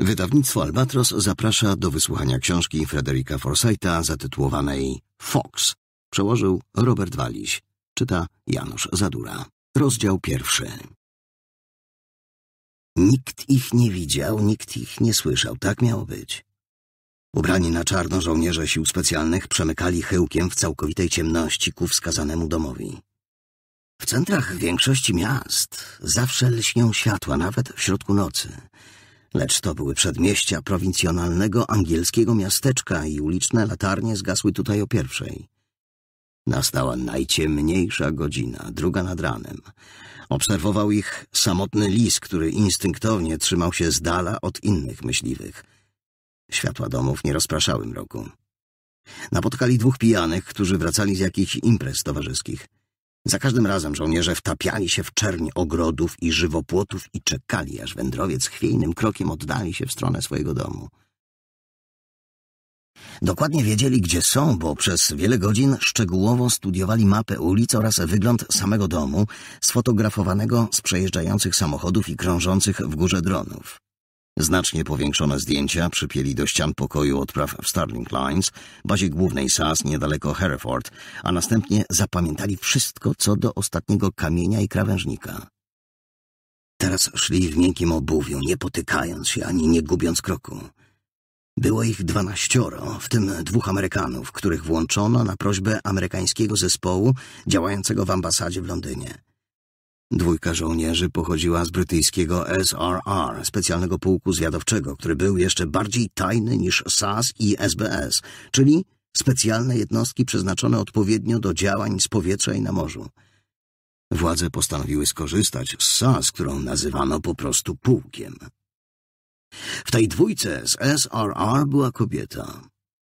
Wydawnictwo Albatros zaprasza do wysłuchania książki Frederika Forsyta zatytułowanej Fox. Przełożył Robert Waliś. Czyta Janusz Zadura. Rozdział pierwszy. Nikt ich nie widział, nikt ich nie słyszał. Tak miało być. Ubrani na czarno żołnierze sił specjalnych przemykali chyłkiem w całkowitej ciemności ku wskazanemu domowi. W centrach większości miast zawsze lśnią światła, nawet w środku nocy – Lecz to były przedmieścia prowincjonalnego angielskiego miasteczka i uliczne latarnie zgasły tutaj o pierwszej. Nastała najciemniejsza godzina, druga nad ranem. Obserwował ich samotny lis, który instynktownie trzymał się z dala od innych myśliwych. Światła domów nie rozpraszały mroku. Napotkali dwóch pijanych, którzy wracali z jakichś imprez towarzyskich – za każdym razem żołnierze wtapiali się w czerń ogrodów i żywopłotów i czekali, aż wędrowiec chwiejnym krokiem oddali się w stronę swojego domu. Dokładnie wiedzieli, gdzie są, bo przez wiele godzin szczegółowo studiowali mapę ulic oraz wygląd samego domu, sfotografowanego z przejeżdżających samochodów i krążących w górze dronów. Znacznie powiększone zdjęcia przypieli do ścian pokoju odpraw w Starling Lines, bazie głównej SAS niedaleko Hereford, a następnie zapamiętali wszystko co do ostatniego kamienia i krawężnika. Teraz szli w miękkim obuwiu, nie potykając się ani nie gubiąc kroku. Było ich dwanaścioro, w tym dwóch Amerykanów, których włączono na prośbę amerykańskiego zespołu działającego w ambasadzie w Londynie. Dwójka żołnierzy pochodziła z brytyjskiego SRR, specjalnego pułku zwiadowczego, który był jeszcze bardziej tajny niż SAS i SBS, czyli specjalne jednostki przeznaczone odpowiednio do działań z powietrza i na morzu. Władze postanowiły skorzystać z SAS, którą nazywano po prostu pułkiem. W tej dwójce z SRR była kobieta.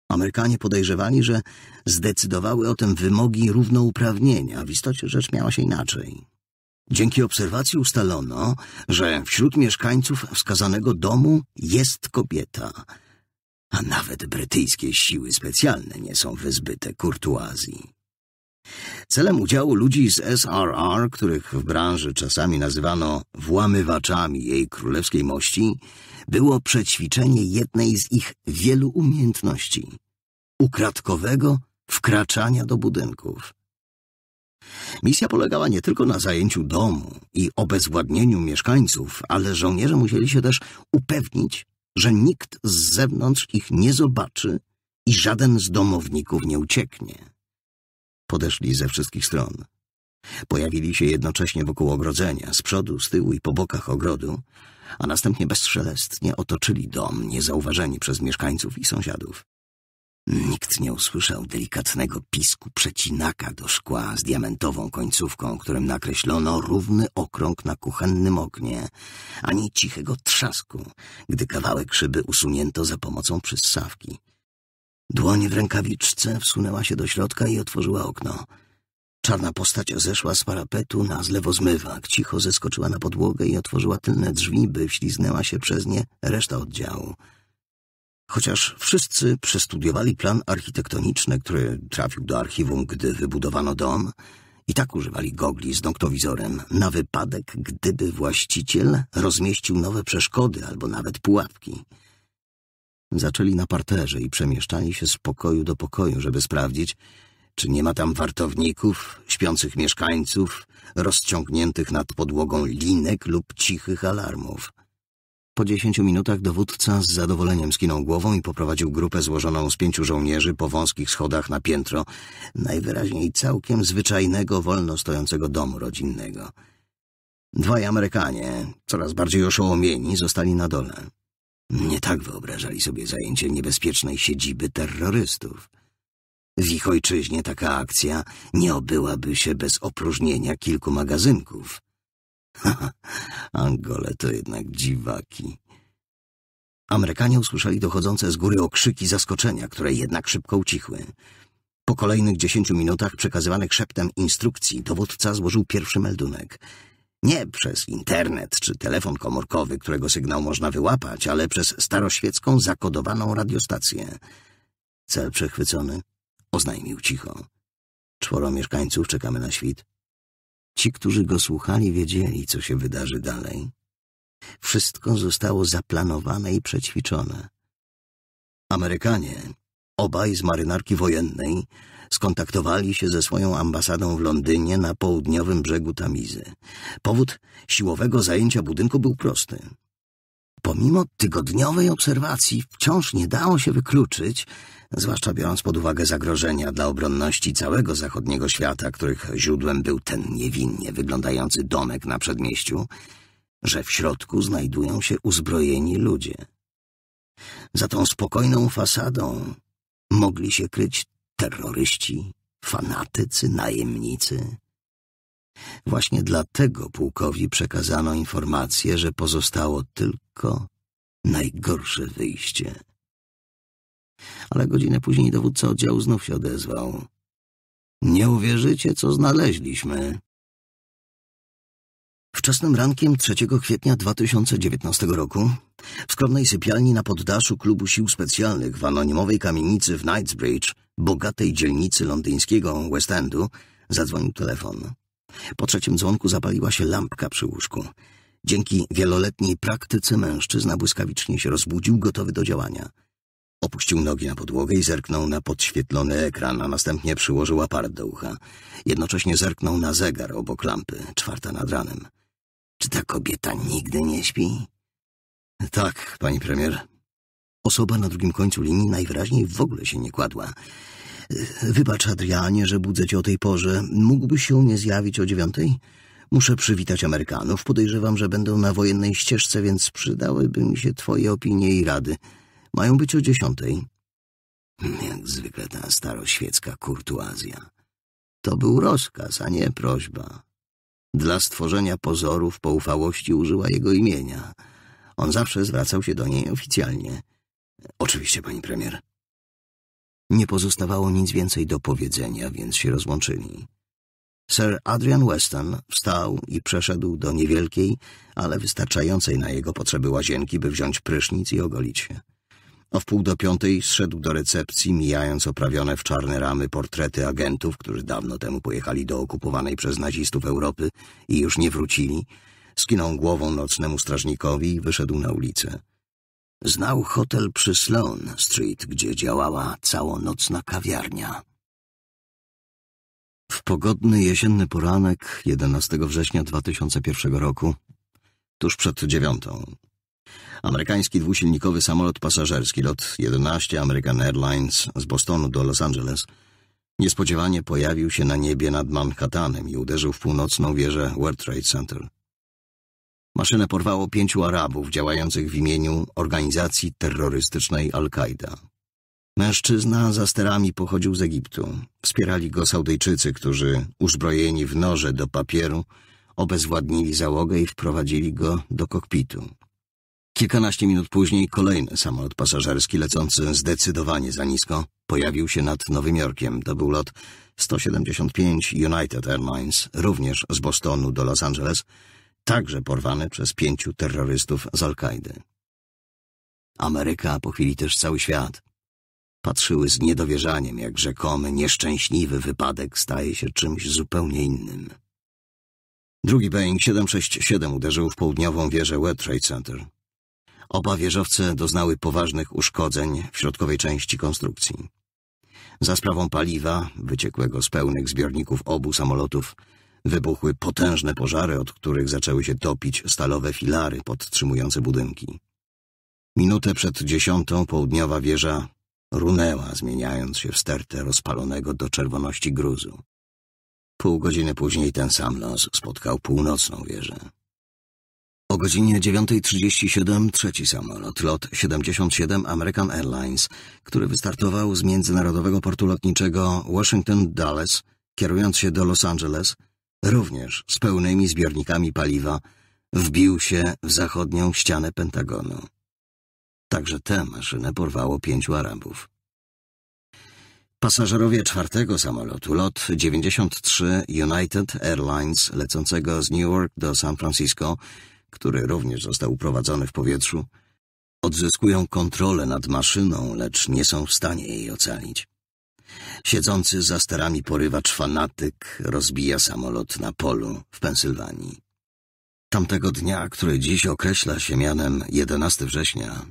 Amerykanie podejrzewali, że zdecydowały o tym wymogi równouprawnienia. W istocie rzecz miała się inaczej. Dzięki obserwacji ustalono, że wśród mieszkańców wskazanego domu jest kobieta, a nawet brytyjskie siły specjalne nie są wyzbyte kurtuazji. Celem udziału ludzi z SRR, których w branży czasami nazywano włamywaczami jej królewskiej mości, było przećwiczenie jednej z ich wielu umiejętności ukradkowego wkraczania do budynków. Misja polegała nie tylko na zajęciu domu i obezwładnieniu mieszkańców, ale żołnierze musieli się też upewnić, że nikt z zewnątrz ich nie zobaczy i żaden z domowników nie ucieknie. Podeszli ze wszystkich stron. Pojawili się jednocześnie wokół ogrodzenia, z przodu, z tyłu i po bokach ogrodu, a następnie bezszelestnie otoczyli dom, niezauważeni przez mieszkańców i sąsiadów. Nikt nie usłyszał delikatnego pisku przecinaka do szkła z diamentową końcówką, którym nakreślono równy okrąg na kuchennym oknie, ani cichego trzasku, gdy kawałek szyby usunięto za pomocą przyssawki. Dłoń w rękawiczce wsunęła się do środka i otworzyła okno. Czarna postać zeszła z parapetu na zlewozmywak, cicho zeskoczyła na podłogę i otworzyła tylne drzwi, by wśliznęła się przez nie reszta oddziału. Chociaż wszyscy przestudiowali plan architektoniczny, który trafił do archiwum, gdy wybudowano dom, i tak używali gogli z noktowidzorem na wypadek, gdyby właściciel rozmieścił nowe przeszkody albo nawet pułapki. Zaczęli na parterze i przemieszczali się z pokoju do pokoju, żeby sprawdzić, czy nie ma tam wartowników, śpiących mieszkańców, rozciągniętych nad podłogą linek lub cichych alarmów. Po dziesięciu minutach dowódca z zadowoleniem skinął głową i poprowadził grupę złożoną z pięciu żołnierzy po wąskich schodach na piętro, najwyraźniej całkiem zwyczajnego, wolno stojącego domu rodzinnego. Dwaj Amerykanie, coraz bardziej oszołomieni, zostali na dole. Nie tak wyobrażali sobie zajęcie niebezpiecznej siedziby terrorystów. W ich ojczyźnie taka akcja nie obyłaby się bez opróżnienia kilku magazynków. Angole to jednak dziwaki. Amerykanie usłyszeli dochodzące z góry okrzyki zaskoczenia, które jednak szybko ucichły. Po kolejnych dziesięciu minutach przekazywanych szeptem instrukcji dowódca złożył pierwszy meldunek. Nie przez internet czy telefon komórkowy, którego sygnał można wyłapać, ale przez staroświecką zakodowaną radiostację. Cel przechwycony oznajmił cicho. Czworo mieszkańców czekamy na świt. Ci, którzy go słuchali, wiedzieli, co się wydarzy dalej. Wszystko zostało zaplanowane i przećwiczone. Amerykanie, obaj z marynarki wojennej, skontaktowali się ze swoją ambasadą w Londynie na południowym brzegu Tamizy. Powód siłowego zajęcia budynku był prosty. Pomimo tygodniowej obserwacji wciąż nie dało się wykluczyć, zwłaszcza biorąc pod uwagę zagrożenia dla obronności całego zachodniego świata, których źródłem był ten niewinnie wyglądający domek na przedmieściu, że w środku znajdują się uzbrojeni ludzie. Za tą spokojną fasadą mogli się kryć terroryści, fanatycy, najemnicy, Właśnie dlatego pułkowi przekazano informację, że pozostało tylko najgorsze wyjście. Ale godzinę później dowódca oddziału znów się odezwał. Nie uwierzycie, co znaleźliśmy. Wczesnym rankiem 3 kwietnia 2019 roku w skromnej sypialni na poddaszu klubu sił specjalnych w anonimowej kamienicy w Knightsbridge, bogatej dzielnicy londyńskiego West Endu, zadzwonił telefon. Po trzecim dzwonku zapaliła się lampka przy łóżku. Dzięki wieloletniej praktyce mężczyzna błyskawicznie się rozbudził, gotowy do działania. Opuścił nogi na podłogę i zerknął na podświetlony ekran, a następnie przyłożył aparat do ucha. Jednocześnie zerknął na zegar obok lampy, czwarta nad ranem. Czy ta kobieta nigdy nie śpi? Tak, pani premier. Osoba na drugim końcu linii najwyraźniej w ogóle się nie kładła. Wybacz, Adrianie, że budzę cię o tej porze. Mógłbyś się nie zjawić o dziewiątej? Muszę przywitać Amerykanów. Podejrzewam, że będą na wojennej ścieżce, więc przydałyby mi się twoje opinie i rady. Mają być o dziesiątej. Jak zwykle ta staroświecka kurtuazja. To był rozkaz, a nie prośba. Dla stworzenia pozorów poufałości użyła jego imienia. On zawsze zwracał się do niej oficjalnie. Oczywiście, pani premier. Nie pozostawało nic więcej do powiedzenia, więc się rozłączyli. Sir Adrian Weston wstał i przeszedł do niewielkiej, ale wystarczającej na jego potrzeby łazienki, by wziąć prysznic i ogolić się. O wpół do piątej zszedł do recepcji, mijając oprawione w czarne ramy portrety agentów, którzy dawno temu pojechali do okupowanej przez nazistów Europy i już nie wrócili. Skinął głową nocnemu strażnikowi i wyszedł na ulicę. Znał hotel przy Sloan Street, gdzie działała całonocna kawiarnia. W pogodny jesienny poranek 11 września 2001 roku, tuż przed dziewiątą, amerykański dwusilnikowy samolot pasażerski lot 11 American Airlines z Bostonu do Los Angeles niespodziewanie pojawił się na niebie nad Manhattanem i uderzył w północną wieżę World Trade Center. Maszynę porwało pięciu Arabów działających w imieniu organizacji terrorystycznej Al-Kaida. Mężczyzna za sterami pochodził z Egiptu. Wspierali go Saudyjczycy, którzy, uzbrojeni w noże do papieru, obezwładnili załogę i wprowadzili go do kokpitu. Kilkanaście minut później kolejny samolot pasażerski lecący zdecydowanie za nisko pojawił się nad Nowym Jorkiem. To był lot 175 United Airlines, również z Bostonu do Los Angeles, także porwane przez pięciu terrorystów z Al-Kaidy. Ameryka, a po chwili też cały świat, patrzyły z niedowierzaniem, jak rzekomy nieszczęśliwy wypadek staje się czymś zupełnie innym. Drugi Boeing 767 uderzył w południową wieżę World Trade Center. Oba wieżowce doznały poważnych uszkodzeń w środkowej części konstrukcji. Za sprawą paliwa, wyciekłego z pełnych zbiorników obu samolotów, wybuchły potężne pożary, od których zaczęły się topić stalowe filary podtrzymujące budynki. Minutę przed dziesiątą południowa wieża runęła, zmieniając się w stertę rozpalonego do czerwoności gruzu. Pół godziny później ten sam los spotkał północną wieżę. O godzinie 9.37 trzeci samolot, lot 77 American Airlines, który wystartował z międzynarodowego portu lotniczego Washington Dallas, kierując się do Los Angeles, również z pełnymi zbiornikami paliwa, wbił się w zachodnią ścianę Pentagonu. Także tę maszynę porwało pięciu Arabów. Pasażerowie czwartego samolotu, lot 93 United Airlines, lecącego z New York do San Francisco, który również został uprowadzony w powietrzu, odzyskują kontrolę nad maszyną, lecz nie są w stanie jej ocalić. Siedzący za sterami porywacz fanatyk rozbija samolot na polu w Pensylwanii. Tamtego dnia, który dziś określa się mianem 11 września,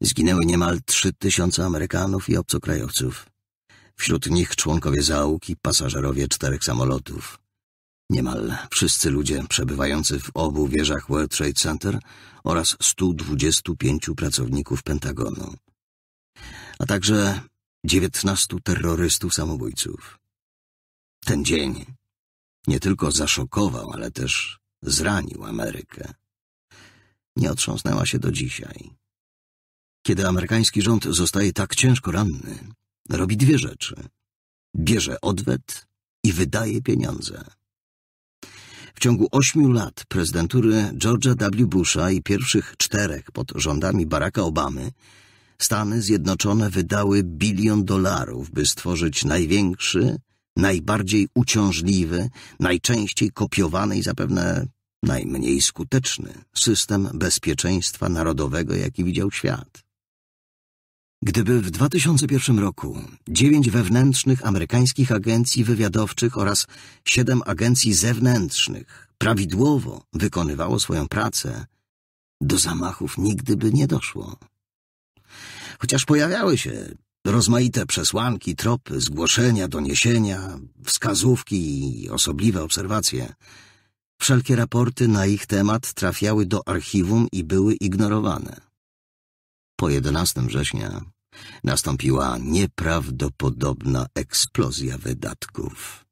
zginęły niemal 3000 Amerykanów i obcokrajowców. Wśród nich członkowie zaułki, pasażerowie czterech samolotów. Niemal wszyscy ludzie przebywający w obu wieżach World Trade Center oraz 125 pracowników Pentagonu. A także 19 terrorystów-samobójców. Ten dzień nie tylko zaszokował, ale też zranił Amerykę. Nie otrząsnęła się do dzisiaj. Kiedy amerykański rząd zostaje tak ciężko ranny, robi dwie rzeczy. Bierze odwet i wydaje pieniądze. W ciągu ośmiu lat prezydentury George'a W. Busha i pierwszych czterech pod rządami Baracka Obamy Stany Zjednoczone wydały bilion dolarów, by stworzyć największy, najbardziej uciążliwy, najczęściej kopiowany i zapewne najmniej skuteczny system bezpieczeństwa narodowego, jaki widział świat. Gdyby w 2001 roku dziewięć wewnętrznych amerykańskich agencji wywiadowczych oraz siedem agencji zewnętrznych prawidłowo wykonywało swoją pracę, do zamachów nigdy by nie doszło. Chociaż pojawiały się rozmaite przesłanki, tropy, zgłoszenia, doniesienia, wskazówki i osobliwe obserwacje. Wszelkie raporty na ich temat trafiały do archiwum i były ignorowane. Po 11 września nastąpiła nieprawdopodobna eksplozja wydatków.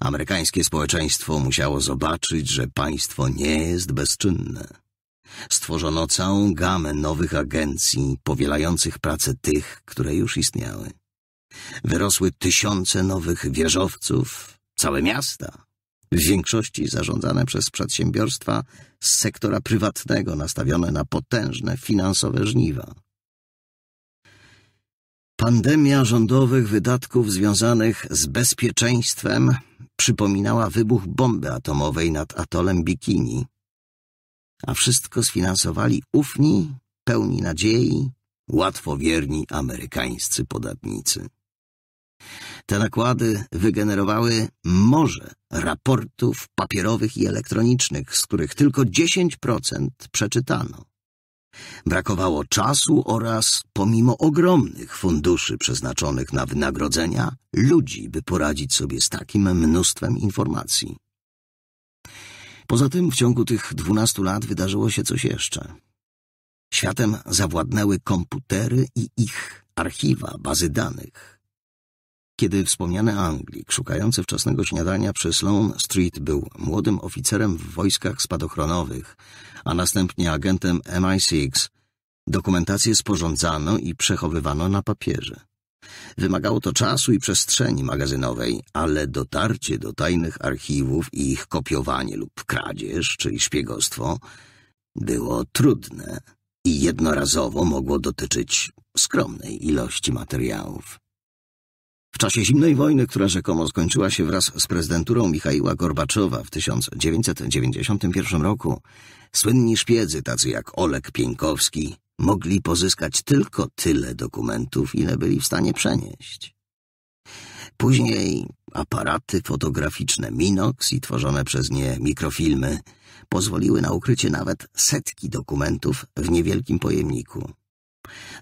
Amerykańskie społeczeństwo musiało zobaczyć, że państwo nie jest bezczynne. Stworzono całą gamę nowych agencji powielających pracę tych, które już istniały. Wyrosły tysiące nowych wieżowców, całe miasta, w większości zarządzane przez przedsiębiorstwa z sektora prywatnego nastawione na potężne finansowe żniwa. Pandemia rządowych wydatków związanych z bezpieczeństwem przypominała wybuch bomby atomowej nad atolem Bikini, a wszystko sfinansowali ufni, pełni nadziei, łatwowierni amerykańscy podatnicy. Te nakłady wygenerowały morze raportów papierowych i elektronicznych, z których tylko 10% przeczytano. Brakowało czasu oraz, pomimo ogromnych funduszy przeznaczonych na wynagrodzenia, ludzi, by poradzić sobie z takim mnóstwem informacji. Poza tym w ciągu tych dwunastu lat wydarzyło się coś jeszcze. Światem zawładnęły komputery i ich archiwa, bazy danych. Kiedy wspomniany Anglik, szukający wczesnego śniadania przy Sloan Street, był młodym oficerem w wojskach spadochronowych, a następnie agentem MI6, dokumentację sporządzano i przechowywano na papierze. Wymagało to czasu i przestrzeni magazynowej, ale dotarcie do tajnych archiwów i ich kopiowanie lub kradzież, czyli szpiegostwo, było trudne i jednorazowo mogło dotyczyć skromnej ilości materiałów. W czasie zimnej wojny, która rzekomo skończyła się wraz z prezydenturą Michaiła Gorbaczowa w 1991 roku, słynni szpiedzy tacy jak Olek Pieńkowski, mogli pozyskać tylko tyle dokumentów, ile byli w stanie przenieść. Później aparaty fotograficzne Minox i tworzone przez nie mikrofilmy pozwoliły na ukrycie nawet setki dokumentów w niewielkim pojemniku.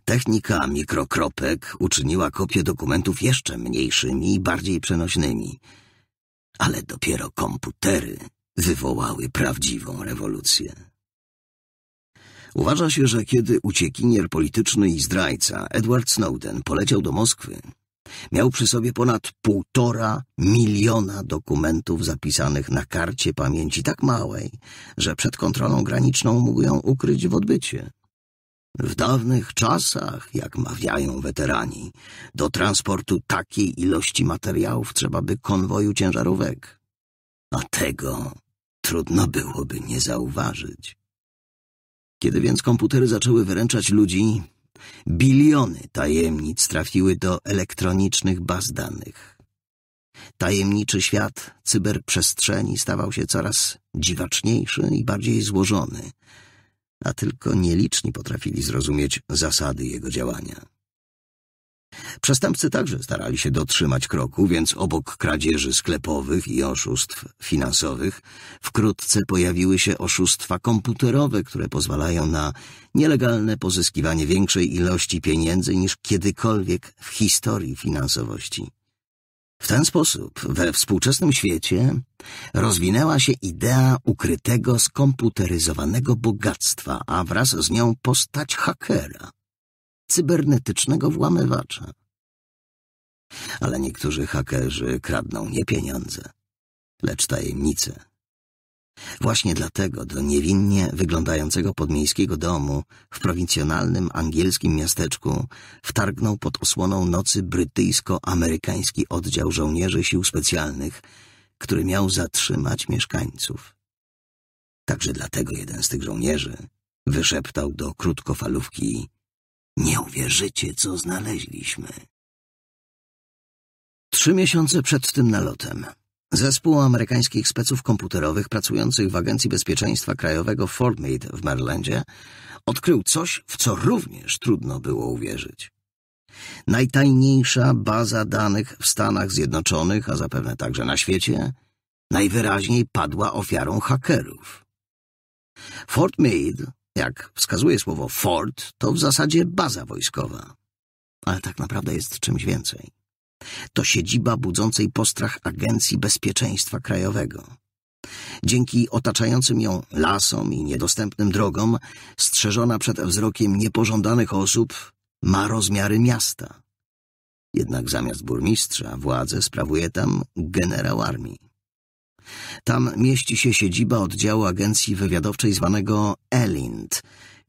Technika mikrokropek uczyniła kopie dokumentów jeszcze mniejszymi i bardziej przenośnymi. Ale dopiero komputery wywołały prawdziwą rewolucję. Uważa się, że kiedy uciekinier polityczny i zdrajca Edward Snowden poleciał do Moskwy, miał przy sobie ponad półtora miliona dokumentów zapisanych na karcie pamięci tak małej, że przed kontrolą graniczną mógł ją ukryć w odbycie. W dawnych czasach, jak mawiają weterani, do transportu takiej ilości materiałów trzeba by konwoju ciężarówek, a tego trudno byłoby nie zauważyć. Kiedy więc komputery zaczęły wyręczać ludzi, biliony tajemnic trafiły do elektronicznych baz danych. Tajemniczy świat cyberprzestrzeni stawał się coraz dziwaczniejszy i bardziej złożony, a tylko nieliczni potrafili zrozumieć zasady jego działania. Przestępcy także starali się dotrzymać kroku, więc obok kradzieży sklepowych i oszustw finansowych wkrótce pojawiły się oszustwa komputerowe, które pozwalają na nielegalne pozyskiwanie większej ilości pieniędzy niż kiedykolwiek w historii finansowości. W ten sposób we współczesnym świecie rozwinęła się idea ukrytego, skomputeryzowanego bogactwa, a wraz z nią postać hakera – cybernetycznego włamywacza. Ale niektórzy hakerzy kradną nie pieniądze, lecz tajemnice. Właśnie dlatego do niewinnie wyglądającego podmiejskiego domu w prowincjonalnym angielskim miasteczku wtargnął pod osłoną nocy brytyjsko-amerykański oddział żołnierzy sił specjalnych, który miał zatrzymać mieszkańców. Także dlatego jeden z tych żołnierzy wyszeptał do krótkofalówki nie uwierzycie, co znaleźliśmy. Trzy miesiące przed tym nalotem zespół amerykańskich speców komputerowych pracujących w Agencji Bezpieczeństwa Krajowego Fort Meade w Marylandzie odkrył coś, w co również trudno było uwierzyć. Najtajniejsza baza danych w Stanach Zjednoczonych, a zapewne także na świecie, najwyraźniej padła ofiarą hakerów. Fort Meade jak wskazuje słowo fort, to w zasadzie baza wojskowa. Ale tak naprawdę jest czymś więcej. To siedziba budzącej postrach Agencji Bezpieczeństwa Krajowego. Dzięki otaczającym ją lasom i niedostępnym drogom, strzeżona przed wzrokiem niepożądanych osób, ma rozmiary miasta. Jednak zamiast burmistrza władzę sprawuje tam generał armii. Tam mieści się siedziba oddziału agencji wywiadowczej zwanego ELINT,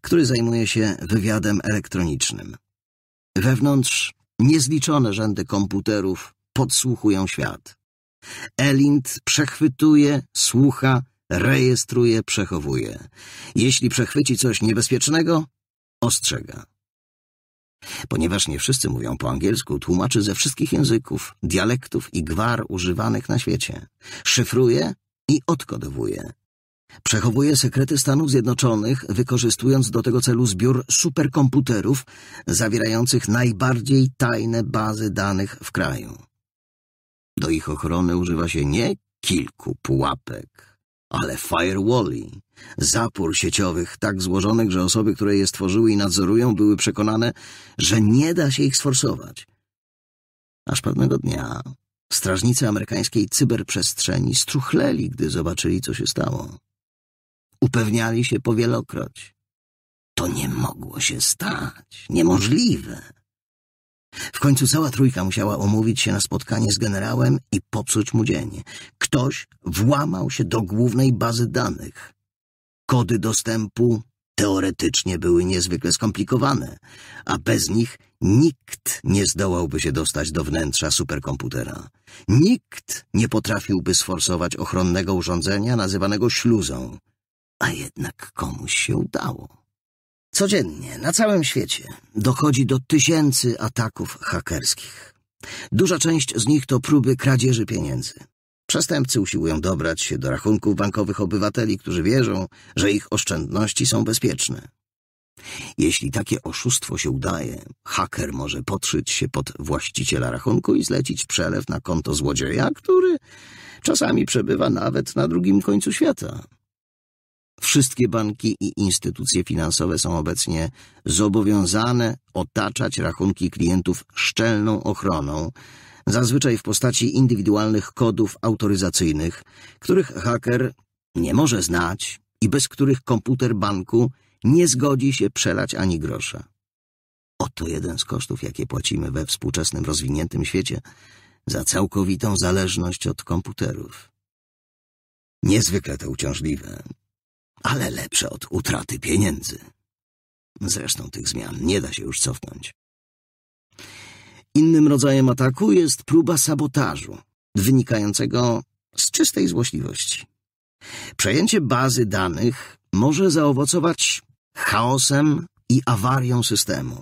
który zajmuje się wywiadem elektronicznym. Wewnątrz niezliczone rzędy komputerów podsłuchują świat. ELINT przechwytuje, słucha, rejestruje, przechowuje. Jeśli przechwyci coś niebezpiecznego, ostrzega. Ponieważ nie wszyscy mówią po angielsku, tłumaczy ze wszystkich języków, dialektów i gwar używanych na świecie. Szyfruje i odkodowuje. Przechowuje sekrety Stanów Zjednoczonych, wykorzystując do tego celu zbiór superkomputerów zawierających najbardziej tajne bazy danych w kraju. Do ich ochrony używa się nie kilku pułapek, ale firewalli, zapór sieciowych tak złożonych, że osoby, które je stworzyły i nadzorują, były przekonane, że nie da się ich sforsować. Aż pewnego dnia strażnicy amerykańskiej cyberprzestrzeni struchleli, gdy zobaczyli, co się stało. Upewniali się powielokroć. To nie mogło się stać. Niemożliwe. W końcu cała trójka musiała omówić się na spotkanie z generałem i popsuć mu dzień. Ktoś włamał się do głównej bazy danych. Kody dostępu teoretycznie były niezwykle skomplikowane, a bez nich nikt nie zdołałby się dostać do wnętrza superkomputera. Nikt nie potrafiłby sforsować ochronnego urządzenia nazywanego śluzą, a jednak komuś się udało. Codziennie na całym świecie dochodzi do tysięcy ataków hakerskich. Duża część z nich to próby kradzieży pieniędzy. Przestępcy usiłują dobrać się do rachunków bankowych obywateli, którzy wierzą, że ich oszczędności są bezpieczne. Jeśli takie oszustwo się udaje, haker może podszyć się pod właściciela rachunku i zlecić przelew na konto złodzieja, który czasami przebywa nawet na drugim końcu świata. Wszystkie banki i instytucje finansowe są obecnie zobowiązane otaczać rachunki klientów szczelną ochroną, zazwyczaj w postaci indywidualnych kodów autoryzacyjnych, których haker nie może znać i bez których komputer banku nie zgodzi się przelać ani grosza. Oto jeden z kosztów, jakie płacimy we współczesnym rozwiniętym świecie za całkowitą zależność od komputerów. Niezwykle to uciążliwe, ale lepsze od utraty pieniędzy. Zresztą tych zmian nie da się już cofnąć. Innym rodzajem ataku jest próba sabotażu, wynikającego z czystej złośliwości. Przejęcie bazy danych może zaowocować chaosem i awarią systemu.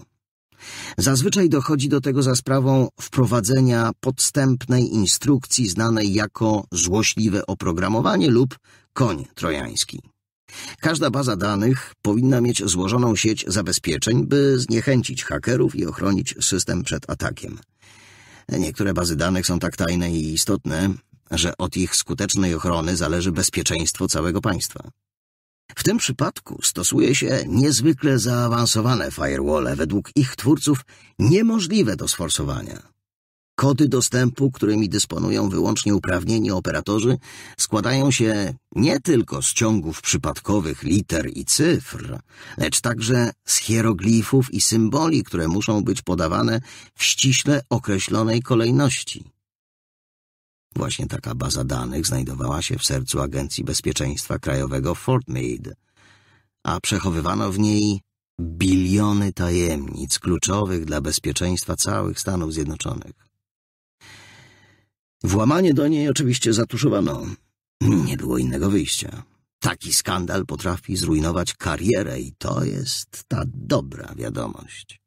Zazwyczaj dochodzi do tego za sprawą wprowadzenia podstępnej instrukcji znanej jako złośliwe oprogramowanie lub koń trojański. Każda baza danych powinna mieć złożoną sieć zabezpieczeń, by zniechęcić hakerów i ochronić system przed atakiem. Niektóre bazy danych są tak tajne i istotne, że od ich skutecznej ochrony zależy bezpieczeństwo całego państwa. W tym przypadku stosuje się niezwykle zaawansowane firewall, według ich twórców niemożliwe do sforsowania. Kody dostępu, którymi dysponują wyłącznie uprawnieni operatorzy, składają się nie tylko z ciągów przypadkowych liter i cyfr, lecz także z hieroglifów i symboli, które muszą być podawane w ściśle określonej kolejności. Właśnie taka baza danych znajdowała się w sercu Agencji Bezpieczeństwa Krajowego Fort Meade, a przechowywano w niej biliony tajemnic kluczowych dla bezpieczeństwa całych Stanów Zjednoczonych. Włamanie do niej oczywiście zatuszowano. Nie było innego wyjścia. Taki skandal potrafi zrujnować karierę i to jest ta dobra wiadomość.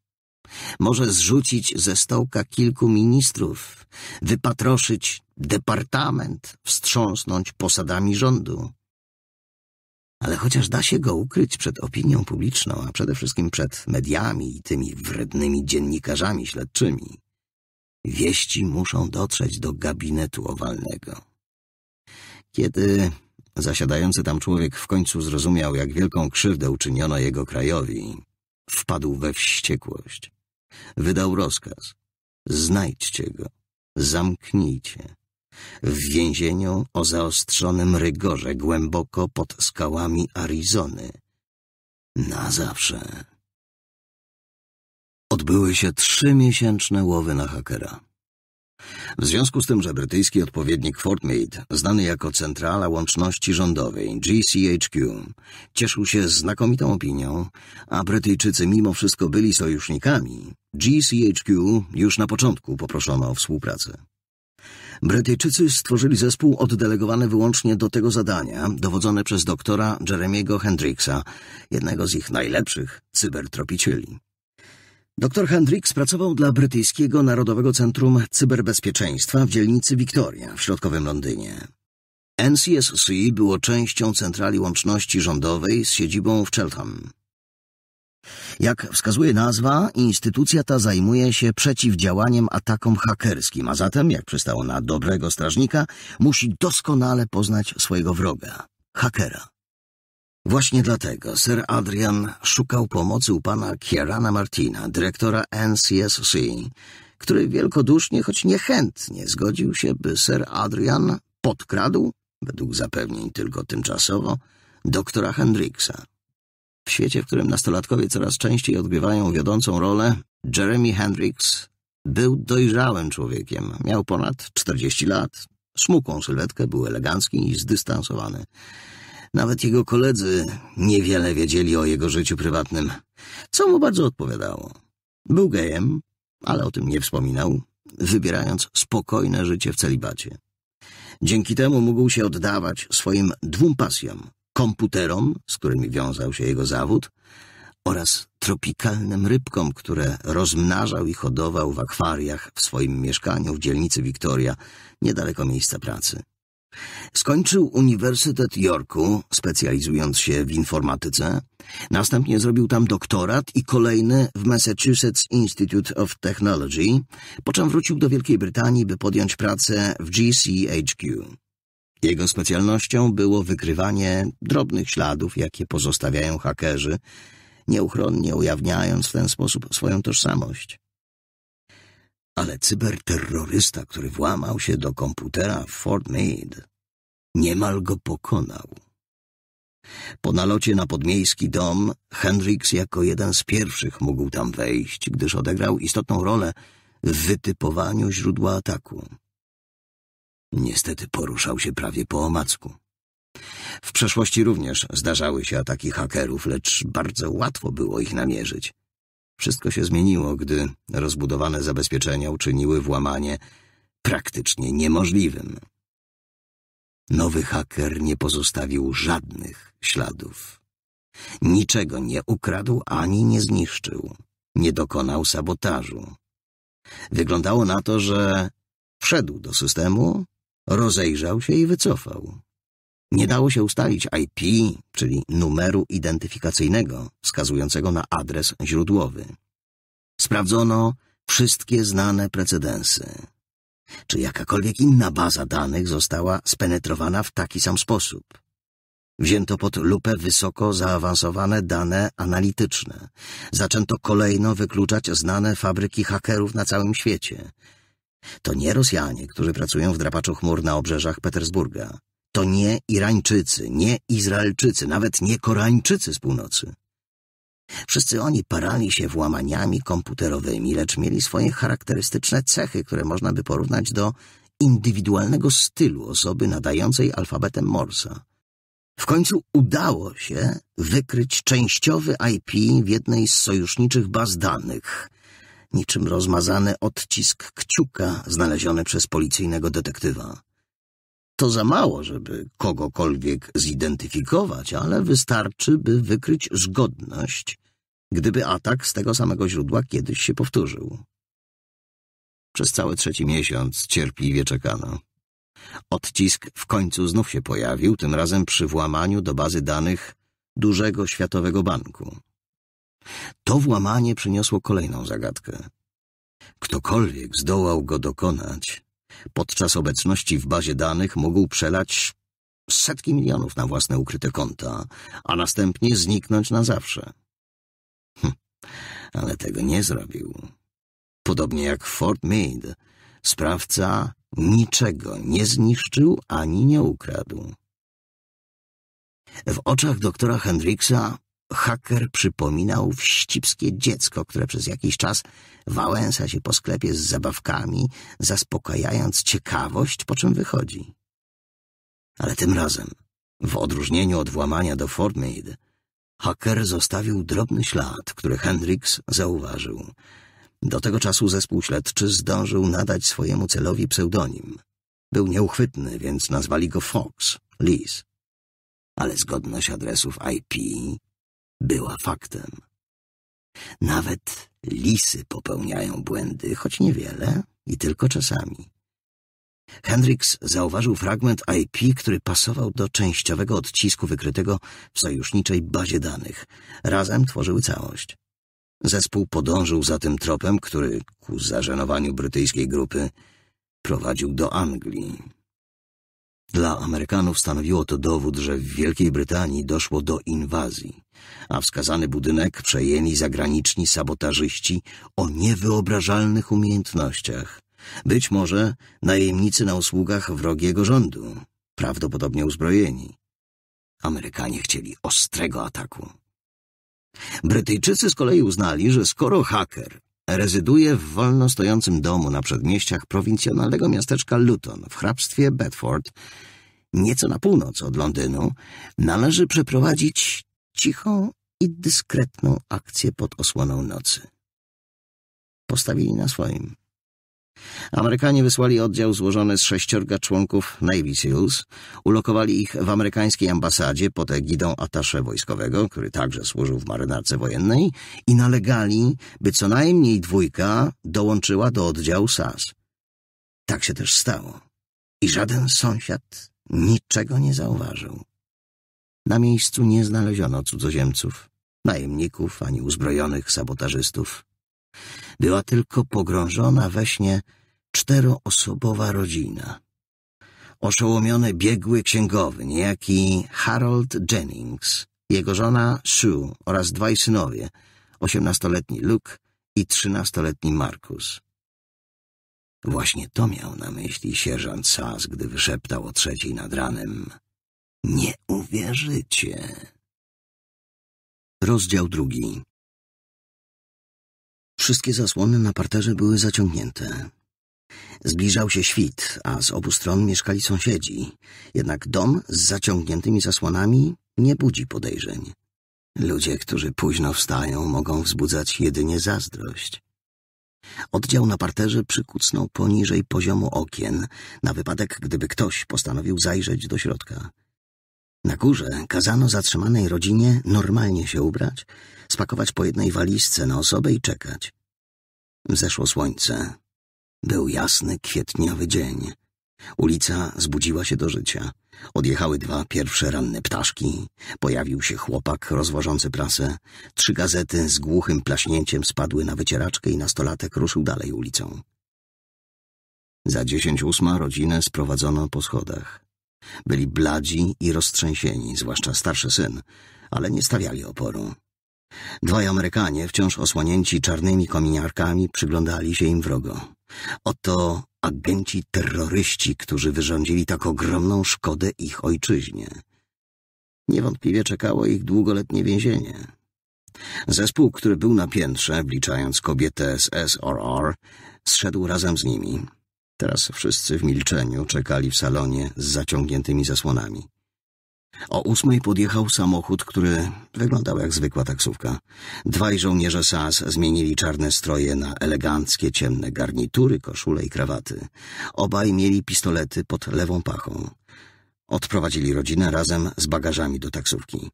Może zrzucić ze stołka kilku ministrów, wypatroszyć departament, wstrząsnąć posadami rządu. Ale chociaż da się go ukryć przed opinią publiczną, a przede wszystkim przed mediami i tymi wrednymi dziennikarzami śledczymi, Wieści muszą dotrzeć do gabinetu owalnego. Kiedy zasiadający tam człowiek w końcu zrozumiał, jak wielką krzywdę uczyniono jego krajowi, wpadł we wściekłość. Wydał rozkaz. Znajdźcie go. Zamknijcie. W więzieniu o zaostrzonym rygorze głęboko pod skałami Arizony. Na zawsze odbyły się trzymiesięczne łowy na hakera. W związku z tym, że brytyjski odpowiednik Fort Meade, znany jako Centrala Łączności Rządowej GCHQ, cieszył się znakomitą opinią, a Brytyjczycy mimo wszystko byli sojusznikami, GCHQ już na początku poproszono o współpracę. Brytyjczycy stworzyli zespół oddelegowany wyłącznie do tego zadania, dowodzony przez doktora Jeremiego Hendricksa, jednego z ich najlepszych cybertropicieli. Dr Hendricks pracował dla Brytyjskiego Narodowego Centrum Cyberbezpieczeństwa w dzielnicy Victoria w środkowym Londynie. NCSC było częścią centrali łączności rządowej z siedzibą w Cheltenham. Jak wskazuje nazwa, instytucja ta zajmuje się przeciwdziałaniem atakom hakerskim, a zatem, jak przystało na dobrego strażnika, musi doskonale poznać swojego wroga, hakera. Właśnie dlatego Sir Adrian szukał pomocy u pana Kierana Martina, dyrektora NCSC, który wielkodusznie, choć niechętnie zgodził się, by Sir Adrian podkradł, według zapewnień tylko tymczasowo, doktora Hendricksa. W świecie, w którym nastolatkowie coraz częściej odgrywają wiodącą rolę, Jeremy Hendricks był dojrzałym człowiekiem. Miał ponad 40 lat. Smukłą sylwetkę, był elegancki i zdystansowany. Nawet jego koledzy niewiele wiedzieli o jego życiu prywatnym, co mu bardzo odpowiadało. Był gejem, ale o tym nie wspominał, wybierając spokojne życie w celibacie. Dzięki temu mógł się oddawać swoim dwóm pasjom — komputerom, z którymi wiązał się jego zawód, oraz tropikalnym rybkom, które rozmnażał i hodował w akwariach w swoim mieszkaniu w dzielnicy Wiktoria, niedaleko miejsca pracy. Skończył Uniwersytet Yorku, specjalizując się w informatyce. Następnie zrobił tam doktorat i kolejny w Massachusetts Institute of Technology, po czym wrócił do Wielkiej Brytanii, by podjąć pracę w GCHQ. Jego specjalnością było wykrywanie drobnych śladów, jakie pozostawiają hakerzy, nieuchronnie ujawniając w ten sposób swoją tożsamość ale cyberterrorysta, który włamał się do komputera w Fort Meade, niemal go pokonał. Po nalocie na podmiejski dom Hendricks jako jeden z pierwszych mógł tam wejść, gdyż odegrał istotną rolę w wytypowaniu źródła ataku. Niestety poruszał się prawie po omacku. W przeszłości również zdarzały się ataki hakerów, lecz bardzo łatwo było ich namierzyć. Wszystko się zmieniło, gdy rozbudowane zabezpieczenia uczyniły włamanie praktycznie niemożliwym. Nowy haker nie pozostawił żadnych śladów. Niczego nie ukradł ani nie zniszczył. Nie dokonał sabotażu. Wyglądało na to, że wszedł do systemu, rozejrzał się i wycofał. Nie dało się ustalić IP, czyli numeru identyfikacyjnego wskazującego na adres źródłowy. Sprawdzono wszystkie znane precedensy. Czy jakakolwiek inna baza danych została spenetrowana w taki sam sposób? Wzięto pod lupę wysoko zaawansowane dane analityczne. Zaczęto kolejno wykluczać znane fabryki hakerów na całym świecie. To nie Rosjanie, którzy pracują w drapaczu chmur na obrzeżach Petersburga to nie Irańczycy, nie Izraelczycy, nawet nie Koreańczycy z północy. Wszyscy oni parali się włamaniami komputerowymi, lecz mieli swoje charakterystyczne cechy, które można by porównać do indywidualnego stylu osoby nadającej alfabetem Morsa. W końcu udało się wykryć częściowy IP w jednej z sojuszniczych baz danych, niczym rozmazany odcisk kciuka znaleziony przez policyjnego detektywa. To za mało, żeby kogokolwiek zidentyfikować, ale wystarczy, by wykryć zgodność, gdyby atak z tego samego źródła kiedyś się powtórzył. Przez cały trzeci miesiąc cierpliwie czekano. Odcisk w końcu znów się pojawił, tym razem przy włamaniu do bazy danych dużego światowego banku. To włamanie przyniosło kolejną zagadkę. Ktokolwiek zdołał go dokonać, podczas obecności w bazie danych mógł przelać setki milionów na własne ukryte konta, a następnie zniknąć na zawsze. Hm, ale tego nie zrobił. Podobnie jak Fort Meade, sprawca niczego nie zniszczył ani nie ukradł. W oczach doktora Hendriksa Haker przypominał wścibskie dziecko, które przez jakiś czas wałęsa się po sklepie z zabawkami, zaspokajając ciekawość, po czym wychodzi. Ale tym razem, w odróżnieniu od włamania do Fortmeade, Hacker zostawił drobny ślad, który Hendricks zauważył. Do tego czasu zespół śledczy zdążył nadać swojemu celowi pseudonim. Był nieuchwytny, więc nazwali go Fox, Liz. Ale zgodność adresów IP była faktem. Nawet lisy popełniają błędy, choć niewiele i tylko czasami. Hendricks zauważył fragment IP, który pasował do częściowego odcisku wykrytego w sojuszniczej bazie danych. Razem tworzyły całość. Zespół podążył za tym tropem, który, ku zażenowaniu brytyjskiej grupy, prowadził do Anglii. Dla Amerykanów stanowiło to dowód, że w Wielkiej Brytanii doszło do inwazji, a wskazany budynek przejęli zagraniczni sabotażyści o niewyobrażalnych umiejętnościach. Być może najemnicy na usługach wrogiego rządu, prawdopodobnie uzbrojeni. Amerykanie chcieli ostrego ataku. Brytyjczycy z kolei uznali, że skoro haker Rezyduje w wolno stojącym domu na przedmieściach prowincjonalnego miasteczka Luton w hrabstwie Bedford. Nieco na północ od Londynu należy przeprowadzić cichą i dyskretną akcję pod osłoną nocy. Postawili na swoim. Amerykanie wysłali oddział złożony z sześciorga członków Navy SEALs, ulokowali ich w amerykańskiej ambasadzie pod egidą atasze wojskowego, który także służył w marynarce wojennej, i nalegali, by co najmniej dwójka dołączyła do oddziału SAS. Tak się też stało. I żaden sąsiad niczego nie zauważył. Na miejscu nie znaleziono cudzoziemców, najemników ani uzbrojonych sabotażystów była tylko pogrążona we śnie czteroosobowa rodzina. Oszołomiony biegły księgowy, niejaki Harold Jennings, jego żona Sue oraz dwaj synowie, osiemnastoletni Luke i trzynastoletni Markus. Właśnie to miał na myśli sierżant Sas, gdy wyszeptał o trzeciej nad ranem. Nie uwierzycie. Rozdział drugi. Wszystkie zasłony na parterze były zaciągnięte. Zbliżał się świt, a z obu stron mieszkali sąsiedzi. Jednak dom z zaciągniętymi zasłonami nie budzi podejrzeń. Ludzie, którzy późno wstają, mogą wzbudzać jedynie zazdrość. Oddział na parterze przykucnął poniżej poziomu okien, na wypadek, gdyby ktoś postanowił zajrzeć do środka. Na górze kazano zatrzymanej rodzinie normalnie się ubrać, spakować po jednej walizce na osobę i czekać. Zeszło słońce. Był jasny, kwietniowy dzień. Ulica zbudziła się do życia. Odjechały dwa pierwsze ranne ptaszki. Pojawił się chłopak rozwożący prasę. Trzy gazety z głuchym plaśnięciem spadły na wycieraczkę i nastolatek ruszył dalej ulicą. Za dziesięć ósma rodzinę sprowadzono po schodach. Byli bladzi i roztrzęsieni, zwłaszcza starszy syn, ale nie stawiali oporu. Dwaj Amerykanie, wciąż osłonięci czarnymi kominiarkami, przyglądali się im wrogo. Oto agenci terroryści, którzy wyrządzili tak ogromną szkodę ich ojczyźnie. Niewątpliwie czekało ich długoletnie więzienie. Zespół, który był na piętrze, wliczając kobietę z SRR, zszedł razem z nimi. Teraz wszyscy w milczeniu czekali w salonie z zaciągniętymi zasłonami. O ósmej podjechał samochód, który wyglądał jak zwykła taksówka. Dwaj żołnierze SAS zmienili czarne stroje na eleganckie, ciemne garnitury, koszule i krawaty. Obaj mieli pistolety pod lewą pachą. Odprowadzili rodzinę razem z bagażami do taksówki.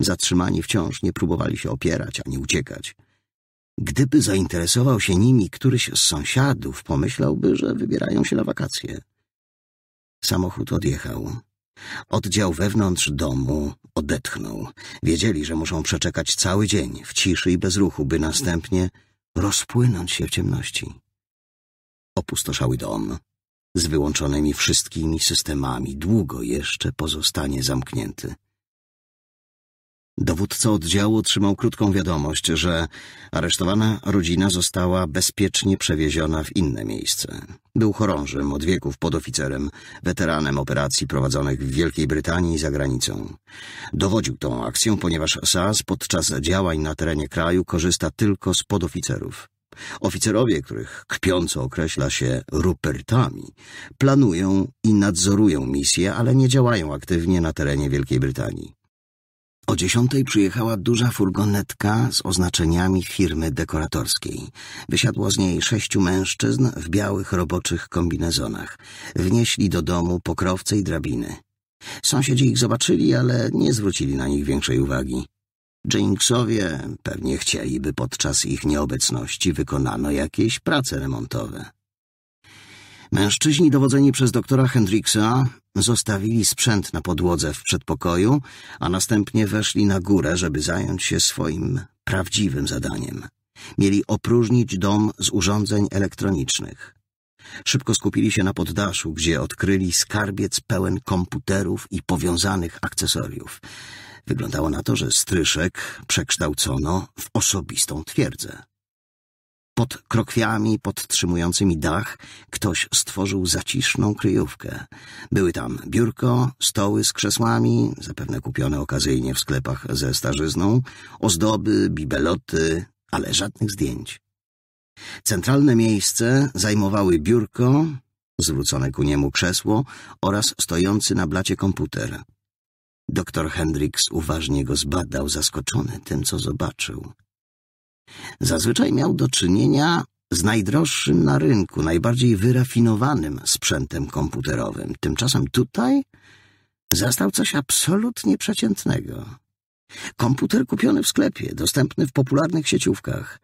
Zatrzymani wciąż nie próbowali się opierać ani uciekać. Gdyby zainteresował się nimi któryś z sąsiadów, pomyślałby, że wybierają się na wakacje. Samochód odjechał. Oddział wewnątrz domu odetchnął. Wiedzieli, że muszą przeczekać cały dzień w ciszy i bez ruchu, by następnie rozpłynąć się w ciemności. Opustoszały dom z wyłączonymi wszystkimi systemami długo jeszcze pozostanie zamknięty. Dowódca oddziału otrzymał krótką wiadomość, że aresztowana rodzina została bezpiecznie przewieziona w inne miejsce. Był chorążym, od wieków podoficerem, weteranem operacji prowadzonych w Wielkiej Brytanii i za granicą. Dowodził tą akcją, ponieważ SAS podczas działań na terenie kraju korzysta tylko z podoficerów. Oficerowie, których kpiąco określa się Rupertami, planują i nadzorują misje, ale nie działają aktywnie na terenie Wielkiej Brytanii. O dziesiątej przyjechała duża furgonetka z oznaczeniami firmy dekoratorskiej. Wysiadło z niej sześciu mężczyzn w białych roboczych kombinezonach. Wnieśli do domu pokrowce i drabiny. Sąsiedzi ich zobaczyli, ale nie zwrócili na nich większej uwagi. Jenksowie pewnie chcieliby podczas ich nieobecności wykonano jakieś prace remontowe. Mężczyźni dowodzeni przez doktora Hendricksa zostawili sprzęt na podłodze w przedpokoju, a następnie weszli na górę, żeby zająć się swoim prawdziwym zadaniem. Mieli opróżnić dom z urządzeń elektronicznych. Szybko skupili się na poddaszu, gdzie odkryli skarbiec pełen komputerów i powiązanych akcesoriów. Wyglądało na to, że stryszek przekształcono w osobistą twierdzę. Pod krokwiami podtrzymującymi dach ktoś stworzył zaciszną kryjówkę. Były tam biurko, stoły z krzesłami, zapewne kupione okazyjnie w sklepach ze starzyzną, ozdoby, bibeloty, ale żadnych zdjęć. Centralne miejsce zajmowały biurko, zwrócone ku niemu krzesło oraz stojący na blacie komputer. Doktor Hendricks uważnie go zbadał, zaskoczony tym, co zobaczył. Zazwyczaj miał do czynienia z najdroższym na rynku, najbardziej wyrafinowanym sprzętem komputerowym. Tymczasem tutaj zastał coś absolutnie przeciętnego. Komputer kupiony w sklepie, dostępny w popularnych sieciówkach.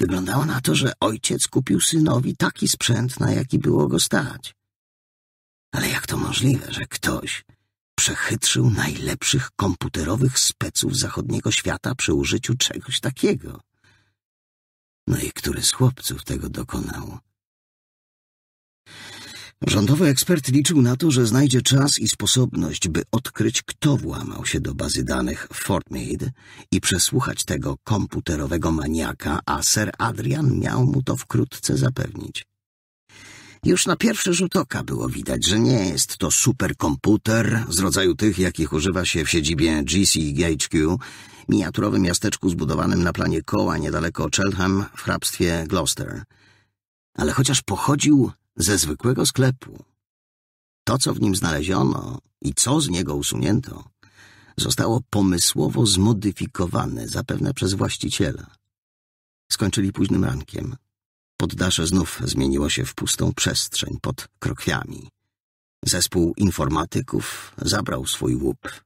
Wyglądało na to, że ojciec kupił synowi taki sprzęt, na jaki było go stać. Ale jak to możliwe, że ktoś przechytrzył najlepszych komputerowych speców zachodniego świata przy użyciu czegoś takiego. No i który z chłopców tego dokonał? Rządowy ekspert liczył na to, że znajdzie czas i sposobność, by odkryć, kto włamał się do bazy danych Fort Meade i przesłuchać tego komputerowego maniaka, a Sir Adrian miał mu to wkrótce zapewnić. Już na pierwszy rzut oka było widać, że nie jest to superkomputer z rodzaju tych, jakich używa się w siedzibie GCHQ, miniaturowym miasteczku zbudowanym na planie koła niedaleko Chelham w hrabstwie Gloucester. Ale chociaż pochodził ze zwykłego sklepu, to, co w nim znaleziono i co z niego usunięto, zostało pomysłowo zmodyfikowane, zapewne przez właściciela. Skończyli późnym rankiem. Poddasze znów zmieniło się w pustą przestrzeń pod krokwiami. Zespół informatyków zabrał swój łup.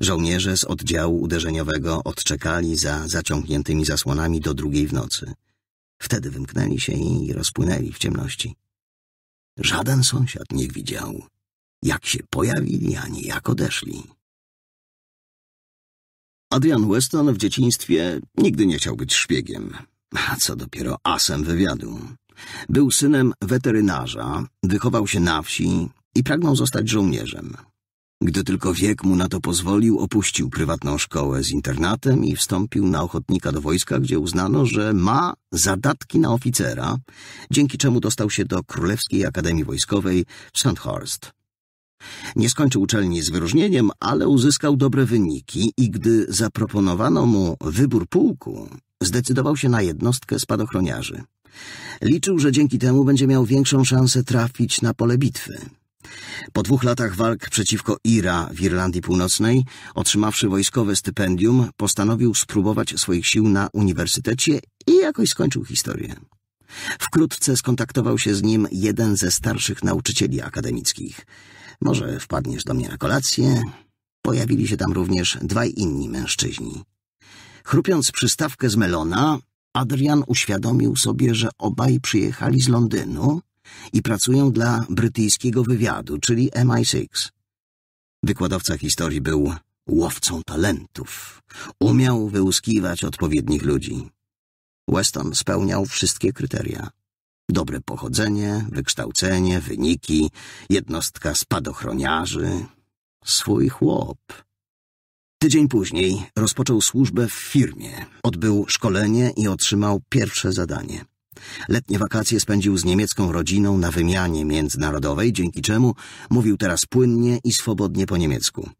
Żołnierze z oddziału uderzeniowego odczekali za zaciągniętymi zasłonami do drugiej w nocy. Wtedy wymknęli się i rozpłynęli w ciemności. Żaden sąsiad nie widział, jak się pojawili ani jak odeszli. Adrian Weston w dzieciństwie nigdy nie chciał być szpiegiem a co dopiero asem wywiadu. Był synem weterynarza, wychował się na wsi i pragnął zostać żołnierzem. Gdy tylko wiek mu na to pozwolił, opuścił prywatną szkołę z internatem i wstąpił na ochotnika do wojska, gdzie uznano, że ma zadatki na oficera, dzięki czemu dostał się do Królewskiej Akademii Wojskowej w Sandhurst. Nie skończył uczelni z wyróżnieniem, ale uzyskał dobre wyniki i gdy zaproponowano mu wybór pułku, Zdecydował się na jednostkę spadochroniarzy. Liczył, że dzięki temu będzie miał większą szansę trafić na pole bitwy. Po dwóch latach walk przeciwko IRA w Irlandii Północnej, otrzymawszy wojskowe stypendium, postanowił spróbować swoich sił na uniwersytecie i jakoś skończył historię. Wkrótce skontaktował się z nim jeden ze starszych nauczycieli akademickich. Może wpadniesz do mnie na kolację? Pojawili się tam również dwaj inni mężczyźni. Chrupiąc przystawkę z melona, Adrian uświadomił sobie, że obaj przyjechali z Londynu i pracują dla brytyjskiego wywiadu, czyli MI6. Wykładowca historii był łowcą talentów. Umiał wyłuskiwać odpowiednich ludzi. Weston spełniał wszystkie kryteria. Dobre pochodzenie, wykształcenie, wyniki, jednostka spadochroniarzy. Swój chłop. Tydzień później rozpoczął służbę w firmie, odbył szkolenie i otrzymał pierwsze zadanie. Letnie wakacje spędził z niemiecką rodziną na wymianie międzynarodowej, dzięki czemu mówił teraz płynnie i swobodnie po niemiecku.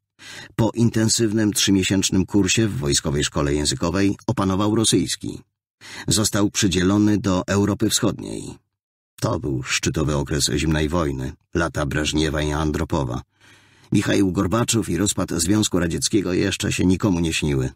Po intensywnym trzymiesięcznym kursie w Wojskowej Szkole Językowej opanował rosyjski. Został przydzielony do Europy Wschodniej. To był szczytowy okres zimnej wojny, lata Breżniewa i Andropowa – Michał Gorbaczów i rozpad Związku Radzieckiego jeszcze się nikomu nie śniły.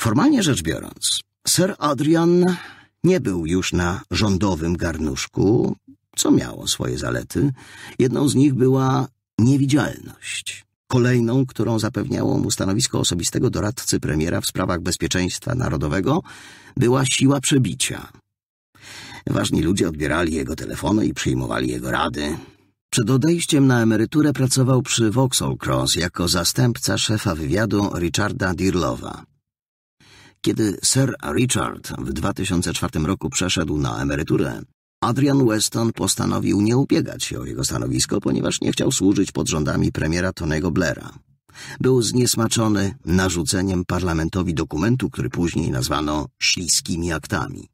Formalnie rzecz biorąc, Sir Adrian nie był już na rządowym garnuszku, co miało swoje zalety. Jedną z nich była niewidzialność. Kolejną, którą zapewniało mu stanowisko osobistego doradcy premiera w sprawach bezpieczeństwa narodowego, była siła przebicia. Ważni ludzie odbierali jego telefony i przyjmowali jego rady. Przed odejściem na emeryturę pracował przy Vauxhall Cross jako zastępca szefa wywiadu Richarda Dirlowa. Kiedy Sir Richard w 2004 roku przeszedł na emeryturę, Adrian Weston postanowił nie ubiegać się o jego stanowisko, ponieważ nie chciał służyć pod rządami premiera Tonego Blaira. Był zniesmaczony narzuceniem parlamentowi dokumentu, który później nazwano śliskimi aktami.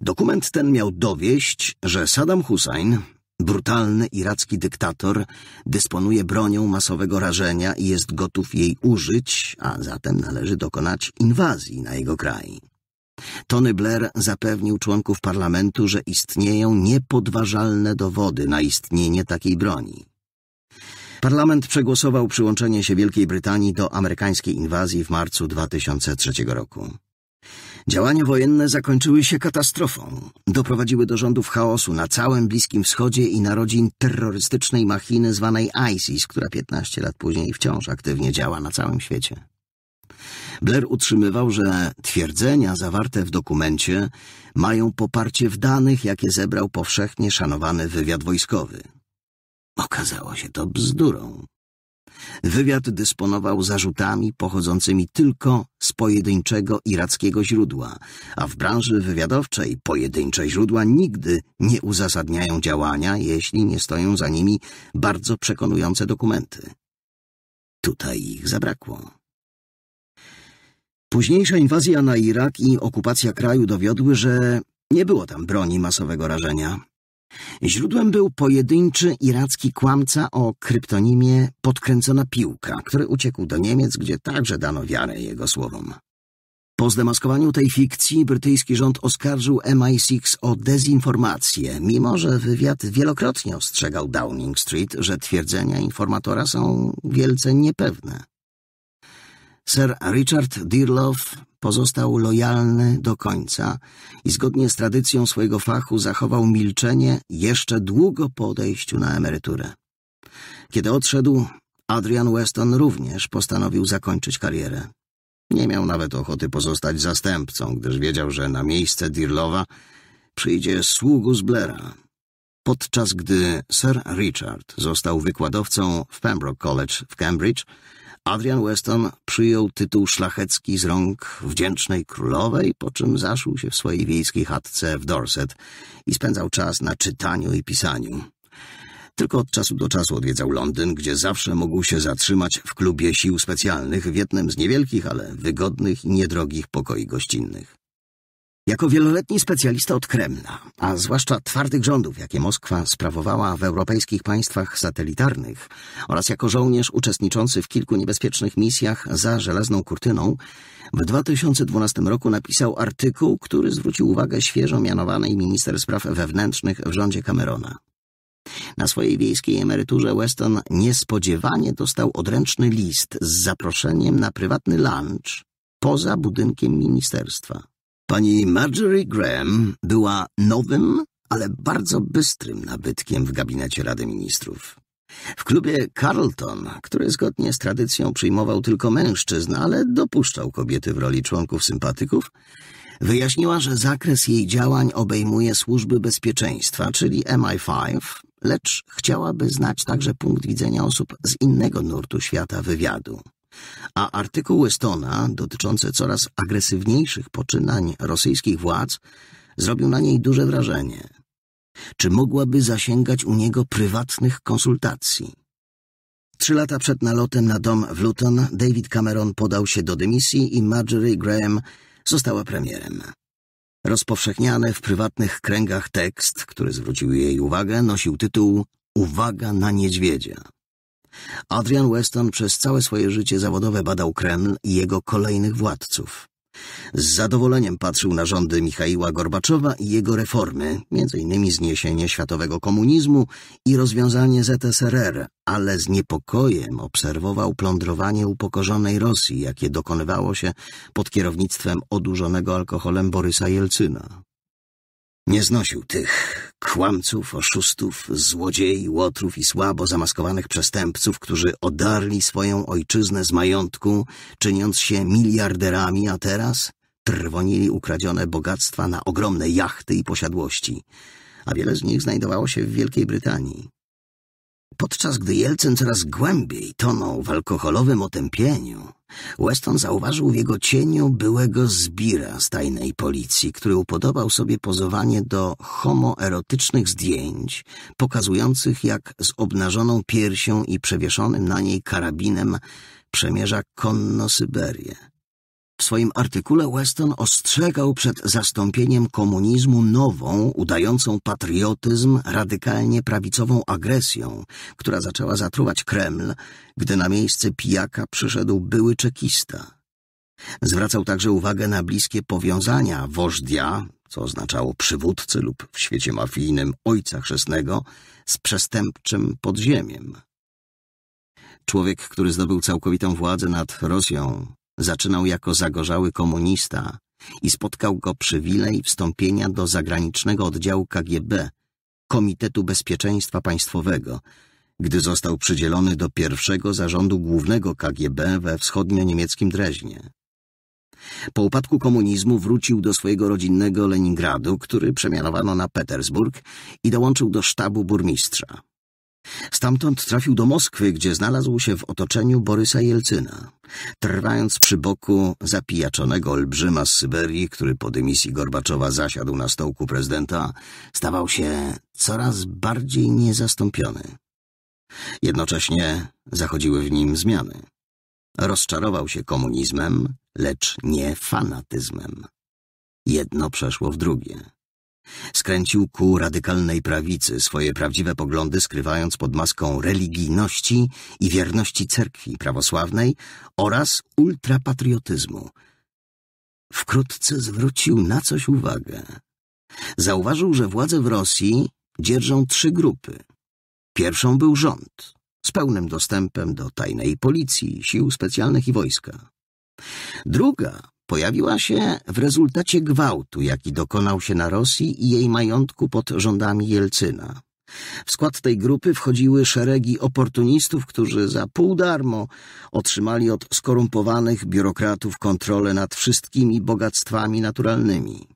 Dokument ten miał dowieść, że Saddam Hussein Brutalny iracki dyktator dysponuje bronią masowego rażenia i jest gotów jej użyć, a zatem należy dokonać inwazji na jego kraj. Tony Blair zapewnił członków parlamentu, że istnieją niepodważalne dowody na istnienie takiej broni. Parlament przegłosował przyłączenie się Wielkiej Brytanii do amerykańskiej inwazji w marcu 2003 roku. Działania wojenne zakończyły się katastrofą. Doprowadziły do rządów chaosu na całym Bliskim Wschodzie i narodzin terrorystycznej machiny zwanej ISIS, która 15 lat później wciąż aktywnie działa na całym świecie. Blair utrzymywał, że twierdzenia zawarte w dokumencie mają poparcie w danych, jakie zebrał powszechnie szanowany wywiad wojskowy. Okazało się to bzdurą. Wywiad dysponował zarzutami pochodzącymi tylko z pojedynczego irackiego źródła, a w branży wywiadowczej pojedyncze źródła nigdy nie uzasadniają działania, jeśli nie stoją za nimi bardzo przekonujące dokumenty. Tutaj ich zabrakło. Późniejsza inwazja na Irak i okupacja kraju dowiodły, że nie było tam broni masowego rażenia, Źródłem był pojedynczy iracki kłamca o kryptonimie Podkręcona Piłka, który uciekł do Niemiec, gdzie także dano wiarę jego słowom. Po zdemaskowaniu tej fikcji brytyjski rząd oskarżył MI6 o dezinformację, mimo że wywiad wielokrotnie ostrzegał Downing Street, że twierdzenia informatora są wielce niepewne. Sir Richard Dearlove pozostał lojalny do końca i zgodnie z tradycją swojego fachu zachował milczenie jeszcze długo po odejściu na emeryturę. Kiedy odszedł, Adrian Weston również postanowił zakończyć karierę. Nie miał nawet ochoty pozostać zastępcą, gdyż wiedział, że na miejsce Dirlowa przyjdzie z Blaira. Podczas gdy Sir Richard został wykładowcą w Pembroke College w Cambridge, Adrian Weston przyjął tytuł szlachecki z rąk wdzięcznej królowej, po czym zaszł się w swojej wiejskiej chatce w Dorset i spędzał czas na czytaniu i pisaniu. Tylko od czasu do czasu odwiedzał Londyn, gdzie zawsze mógł się zatrzymać w klubie sił specjalnych w jednym z niewielkich, ale wygodnych i niedrogich pokoi gościnnych. Jako wieloletni specjalista od Kremla, a zwłaszcza twardych rządów, jakie Moskwa sprawowała w europejskich państwach satelitarnych, oraz jako żołnierz uczestniczący w kilku niebezpiecznych misjach za żelazną kurtyną, w 2012 roku napisał artykuł, który zwrócił uwagę świeżo mianowanej minister spraw wewnętrznych w rządzie Camerona. Na swojej wiejskiej emeryturze Weston niespodziewanie dostał odręczny list z zaproszeniem na prywatny lunch poza budynkiem ministerstwa. Pani Marjorie Graham była nowym, ale bardzo bystrym nabytkiem w gabinecie Rady Ministrów. W klubie Carlton, który zgodnie z tradycją przyjmował tylko mężczyzn, ale dopuszczał kobiety w roli członków sympatyków, wyjaśniła, że zakres jej działań obejmuje służby bezpieczeństwa, czyli MI5, lecz chciałaby znać także punkt widzenia osób z innego nurtu świata wywiadu a artykuły Stona dotyczące coraz agresywniejszych poczynań rosyjskich władz zrobił na niej duże wrażenie. Czy mogłaby zasięgać u niego prywatnych konsultacji? Trzy lata przed nalotem na dom w Luton David Cameron podał się do dymisji i Marjorie Graham została premierem. Rozpowszechniany w prywatnych kręgach tekst, który zwrócił jej uwagę, nosił tytuł Uwaga na niedźwiedzia. Adrian Weston przez całe swoje życie zawodowe badał Kreml i jego kolejnych władców. Z zadowoleniem patrzył na rządy Michaiła Gorbaczowa i jego reformy, m.in. zniesienie światowego komunizmu i rozwiązanie ZSRR, ale z niepokojem obserwował plądrowanie upokorzonej Rosji, jakie dokonywało się pod kierownictwem odurzonego alkoholem Borysa Jelcyna. Nie znosił tych kłamców, oszustów, złodziei, łotrów i słabo zamaskowanych przestępców, którzy odarli swoją ojczyznę z majątku, czyniąc się miliarderami, a teraz trwonili ukradzione bogactwa na ogromne jachty i posiadłości, a wiele z nich znajdowało się w Wielkiej Brytanii. Podczas gdy Jelcen coraz głębiej tonął w alkoholowym otępieniu, Weston zauważył w jego cieniu byłego zbira z tajnej policji, który upodobał sobie pozowanie do homoerotycznych zdjęć, pokazujących jak z obnażoną piersią i przewieszonym na niej karabinem przemierza konno Syberię. W swoim artykule Weston ostrzegał przed zastąpieniem komunizmu nową, udającą patriotyzm, radykalnie prawicową agresją, która zaczęła zatruwać Kreml, gdy na miejsce pijaka przyszedł były czekista. Zwracał także uwagę na bliskie powiązania wożdia, co oznaczało przywódcy lub w świecie mafijnym ojca chrzestnego, z przestępczym podziemiem. Człowiek, który zdobył całkowitą władzę nad Rosją, Zaczynał jako zagorzały komunista i spotkał go przywilej wstąpienia do zagranicznego oddziału KGB, Komitetu Bezpieczeństwa Państwowego, gdy został przydzielony do pierwszego zarządu głównego KGB we wschodnio-niemieckim Dreźnie. Po upadku komunizmu wrócił do swojego rodzinnego Leningradu, który przemianowano na Petersburg i dołączył do sztabu burmistrza. Stamtąd trafił do Moskwy, gdzie znalazł się w otoczeniu Borysa Jelcyna, trwając przy boku zapijaczonego olbrzyma z Syberii, który po dymisji Gorbaczowa zasiadł na stołku prezydenta, stawał się coraz bardziej niezastąpiony. Jednocześnie zachodziły w nim zmiany. Rozczarował się komunizmem, lecz nie fanatyzmem. Jedno przeszło w drugie. Skręcił ku radykalnej prawicy, swoje prawdziwe poglądy skrywając pod maską religijności i wierności cerkwi prawosławnej oraz ultrapatriotyzmu. Wkrótce zwrócił na coś uwagę. Zauważył, że władze w Rosji dzierżą trzy grupy. Pierwszą był rząd, z pełnym dostępem do tajnej policji, sił specjalnych i wojska. Druga Pojawiła się w rezultacie gwałtu, jaki dokonał się na Rosji i jej majątku pod rządami Jelcyna. W skład tej grupy wchodziły szeregi oportunistów, którzy za pół darmo otrzymali od skorumpowanych biurokratów kontrolę nad wszystkimi bogactwami naturalnymi.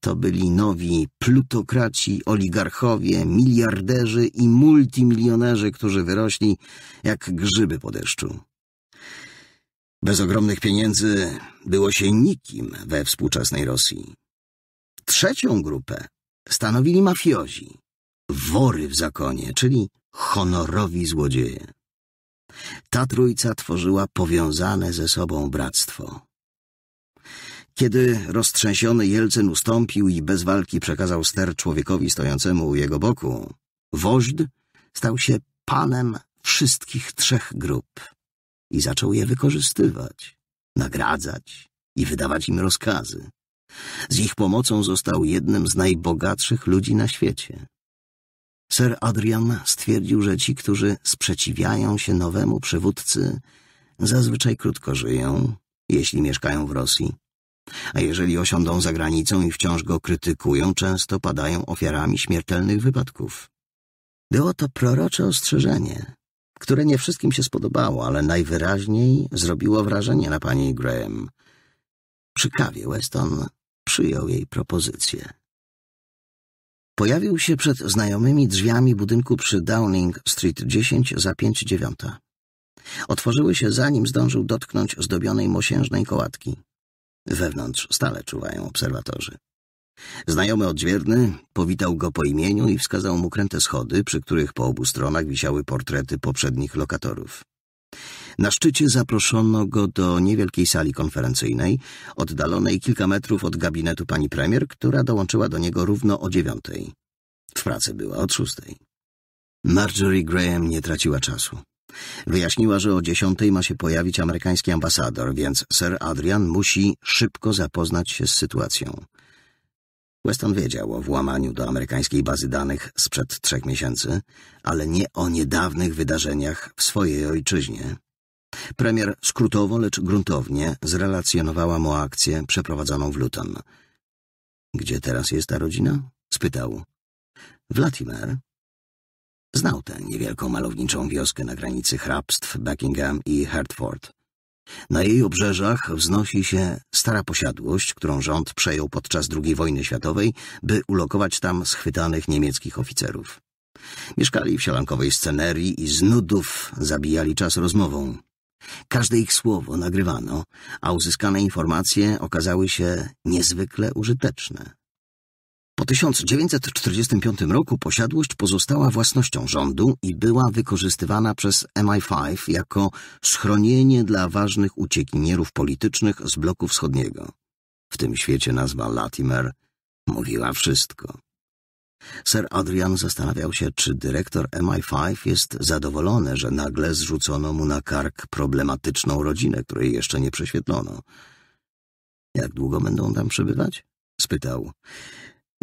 To byli nowi plutokraci, oligarchowie, miliarderzy i multimilionerzy, którzy wyrośli jak grzyby po deszczu. Bez ogromnych pieniędzy było się nikim we współczesnej Rosji. Trzecią grupę stanowili mafiozi, wory w zakonie, czyli honorowi złodzieje. Ta trójca tworzyła powiązane ze sobą bractwo. Kiedy roztrzęsiony Jelcyn ustąpił i bez walki przekazał ster człowiekowi stojącemu u jego boku, woźd stał się panem wszystkich trzech grup i zaczął je wykorzystywać, nagradzać i wydawać im rozkazy. Z ich pomocą został jednym z najbogatszych ludzi na świecie. Sir Adrian stwierdził, że ci, którzy sprzeciwiają się nowemu przywódcy, zazwyczaj krótko żyją, jeśli mieszkają w Rosji, a jeżeli osiądą za granicą i wciąż go krytykują, często padają ofiarami śmiertelnych wypadków. Było to prorocze ostrzeżenie, które nie wszystkim się spodobało, ale najwyraźniej zrobiło wrażenie na pani Graham. Przy kawie Weston przyjął jej propozycję. Pojawił się przed znajomymi drzwiami budynku przy Downing Street 10 za 5.9. Otworzyły się zanim zdążył dotknąć zdobionej mosiężnej kołatki. Wewnątrz stale czuwają obserwatorzy. Znajomy odźwierny powitał go po imieniu i wskazał mu kręte schody, przy których po obu stronach wisiały portrety poprzednich lokatorów. Na szczycie zaproszono go do niewielkiej sali konferencyjnej, oddalonej kilka metrów od gabinetu pani premier, która dołączyła do niego równo o dziewiątej. W pracy była od szóstej. Marjorie Graham nie traciła czasu. Wyjaśniła, że o dziesiątej ma się pojawić amerykański ambasador, więc Sir Adrian musi szybko zapoznać się z sytuacją. Weston wiedział o włamaniu do amerykańskiej bazy danych sprzed trzech miesięcy, ale nie o niedawnych wydarzeniach w swojej ojczyźnie. Premier skrótowo, lecz gruntownie zrelacjonowała mu akcję przeprowadzoną w Luton. Gdzie teraz jest ta rodzina? spytał. Latimer. Znał tę niewielką malowniczą wioskę na granicy hrabstw Buckingham i Hertford. Na jej obrzeżach wznosi się stara posiadłość, którą rząd przejął podczas II wojny światowej, by ulokować tam schwytanych niemieckich oficerów. Mieszkali w sielankowej scenerii i z nudów zabijali czas rozmową. Każde ich słowo nagrywano, a uzyskane informacje okazały się niezwykle użyteczne. Po 1945 roku posiadłość pozostała własnością rządu i była wykorzystywana przez MI5 jako schronienie dla ważnych uciekinierów politycznych z bloku wschodniego. W tym świecie nazwa Latimer mówiła wszystko. Sir Adrian zastanawiał się, czy dyrektor MI5 jest zadowolony, że nagle zrzucono mu na kark problematyczną rodzinę, której jeszcze nie prześwietlono. Jak długo będą tam przebywać? spytał.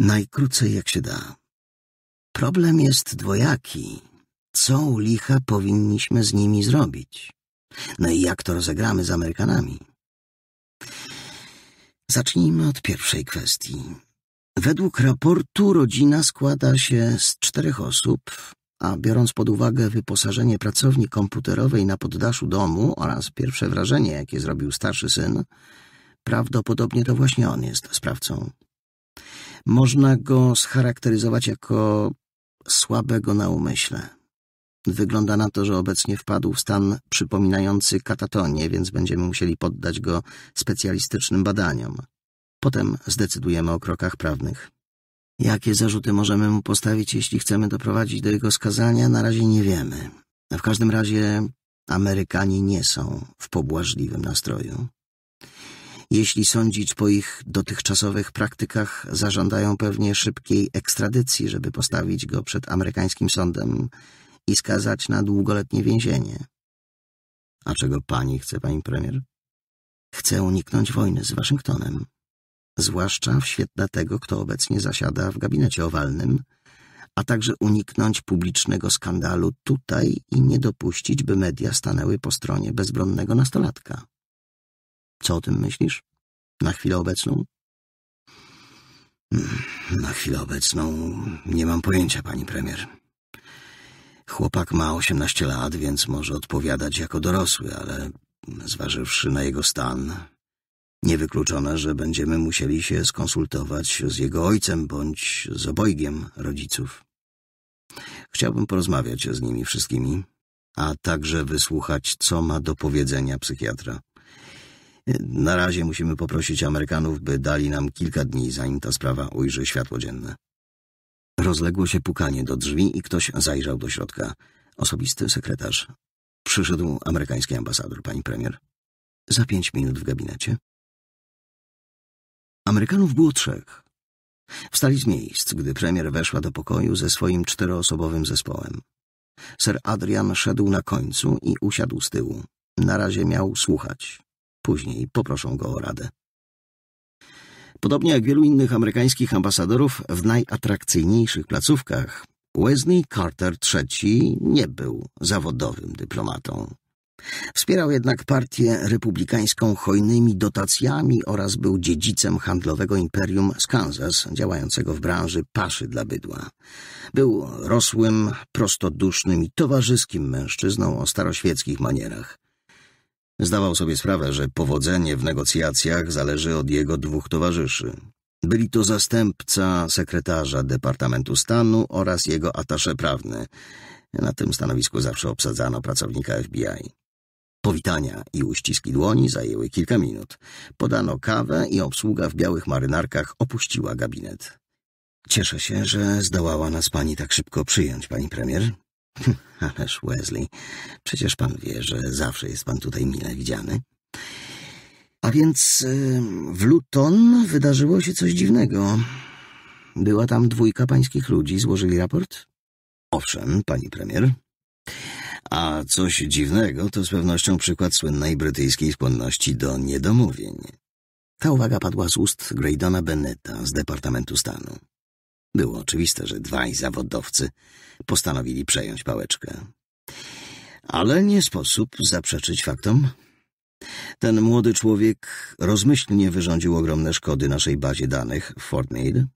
Najkrócej jak się da. Problem jest dwojaki. Co u licha powinniśmy z nimi zrobić? No i jak to rozegramy z Amerykanami? Zacznijmy od pierwszej kwestii. Według raportu rodzina składa się z czterech osób, a biorąc pod uwagę wyposażenie pracowni komputerowej na poddaszu domu oraz pierwsze wrażenie, jakie zrobił starszy syn, prawdopodobnie to właśnie on jest sprawcą. Można go scharakteryzować jako słabego na umyśle. Wygląda na to, że obecnie wpadł w stan przypominający katatonię, więc będziemy musieli poddać go specjalistycznym badaniom. Potem zdecydujemy o krokach prawnych. Jakie zarzuty możemy mu postawić, jeśli chcemy doprowadzić do jego skazania, na razie nie wiemy. W każdym razie Amerykanie nie są w pobłażliwym nastroju. Jeśli sądzić po ich dotychczasowych praktykach, zażądają pewnie szybkiej ekstradycji, żeby postawić go przed amerykańskim sądem i skazać na długoletnie więzienie. A czego pani chce, pani premier? Chcę uniknąć wojny z Waszyngtonem, zwłaszcza w świetle tego, kto obecnie zasiada w gabinecie owalnym, a także uniknąć publicznego skandalu tutaj i nie dopuścić, by media stanęły po stronie bezbronnego nastolatka. Co o tym myślisz? Na chwilę obecną? Hmm, na chwilę obecną nie mam pojęcia, pani premier. Chłopak ma 18 lat, więc może odpowiadać jako dorosły, ale zważywszy na jego stan, niewykluczone, że będziemy musieli się skonsultować z jego ojcem bądź z obojgiem rodziców. Chciałbym porozmawiać z nimi wszystkimi, a także wysłuchać, co ma do powiedzenia psychiatra. Na razie musimy poprosić Amerykanów, by dali nam kilka dni, zanim ta sprawa ujrzy światło dzienne. Rozległo się pukanie do drzwi i ktoś zajrzał do środka. Osobisty sekretarz. Przyszedł amerykański ambasador, pani premier. Za pięć minut w gabinecie. Amerykanów było trzech. Wstali z miejsc, gdy premier weszła do pokoju ze swoim czteroosobowym zespołem. Sir Adrian szedł na końcu i usiadł z tyłu. Na razie miał słuchać. Później poproszą go o radę. Podobnie jak wielu innych amerykańskich ambasadorów w najatrakcyjniejszych placówkach, Wesley Carter III nie był zawodowym dyplomatą. Wspierał jednak partię republikańską hojnymi dotacjami oraz był dziedzicem handlowego imperium z Kansas, działającego w branży paszy dla bydła. Był rosłym, prostodusznym i towarzyskim mężczyzną o staroświeckich manierach. Zdawał sobie sprawę, że powodzenie w negocjacjach zależy od jego dwóch towarzyszy. Byli to zastępca sekretarza Departamentu Stanu oraz jego atasze prawny. Na tym stanowisku zawsze obsadzano pracownika FBI. Powitania i uściski dłoni zajęły kilka minut. Podano kawę i obsługa w białych marynarkach opuściła gabinet. Cieszę się, że zdołała nas pani tak szybko przyjąć, pani premier, Ależ Wesley, przecież pan wie, że zawsze jest pan tutaj mile widziany. A więc e, w Luton wydarzyło się coś dziwnego. Była tam dwójka pańskich ludzi, złożyli raport? Owszem, pani premier. A coś dziwnego to z pewnością przykład słynnej brytyjskiej skłonności do niedomówień. Ta uwaga padła z ust Graydona Benneta z Departamentu Stanu. Było oczywiste, że dwaj zawodowcy postanowili przejąć pałeczkę. Ale nie sposób zaprzeczyć faktom. Ten młody człowiek rozmyślnie wyrządził ogromne szkody naszej bazie danych w Fort Meade.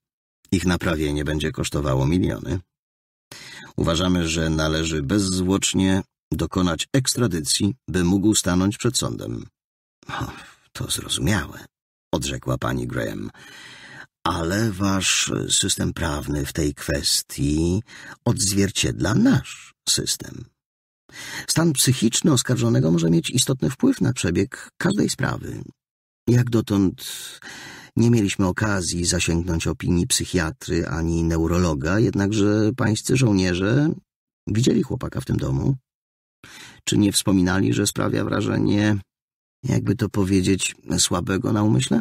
Ich naprawienie będzie kosztowało miliony. Uważamy, że należy bezzwłocznie dokonać ekstradycji, by mógł stanąć przed sądem. to zrozumiałe, odrzekła pani Graham ale wasz system prawny w tej kwestii odzwierciedla nasz system. Stan psychiczny oskarżonego może mieć istotny wpływ na przebieg każdej sprawy. Jak dotąd nie mieliśmy okazji zasięgnąć opinii psychiatry ani neurologa, jednakże pańscy żołnierze widzieli chłopaka w tym domu. Czy nie wspominali, że sprawia wrażenie, jakby to powiedzieć, słabego na umyśle?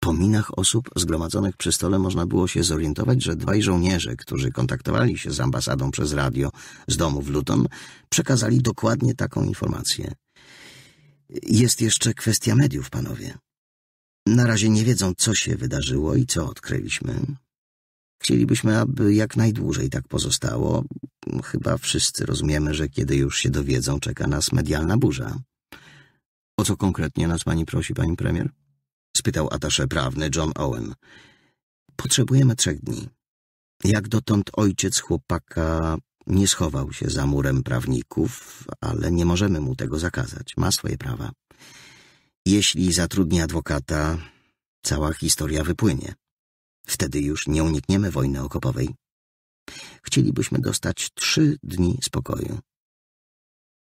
Po minach osób zgromadzonych przy stole można było się zorientować, że dwaj żołnierze, którzy kontaktowali się z ambasadą przez radio z domu w Luton, przekazali dokładnie taką informację. Jest jeszcze kwestia mediów, panowie. Na razie nie wiedzą, co się wydarzyło i co odkryliśmy. Chcielibyśmy, aby jak najdłużej tak pozostało. Chyba wszyscy rozumiemy, że kiedy już się dowiedzą, czeka nas medialna burza. O co konkretnie nas pani prosi, pani premier? spytał atasze prawny John Owen. Potrzebujemy trzech dni. Jak dotąd ojciec chłopaka nie schował się za murem prawników, ale nie możemy mu tego zakazać. Ma swoje prawa. Jeśli zatrudni adwokata, cała historia wypłynie. Wtedy już nie unikniemy wojny okopowej. Chcielibyśmy dostać trzy dni spokoju.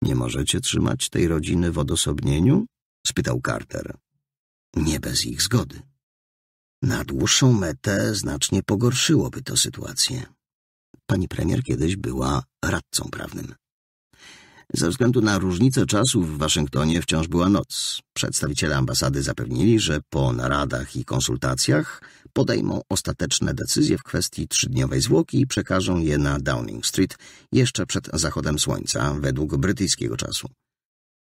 Nie możecie trzymać tej rodziny w odosobnieniu? spytał Carter nie bez ich zgody. Na dłuższą metę znacznie pogorszyłoby to sytuację. Pani premier kiedyś była radcą prawnym. Ze względu na różnicę czasu w Waszyngtonie wciąż była noc. Przedstawiciele ambasady zapewnili, że po naradach i konsultacjach podejmą ostateczne decyzje w kwestii trzydniowej zwłoki i przekażą je na Downing Street jeszcze przed zachodem słońca według brytyjskiego czasu.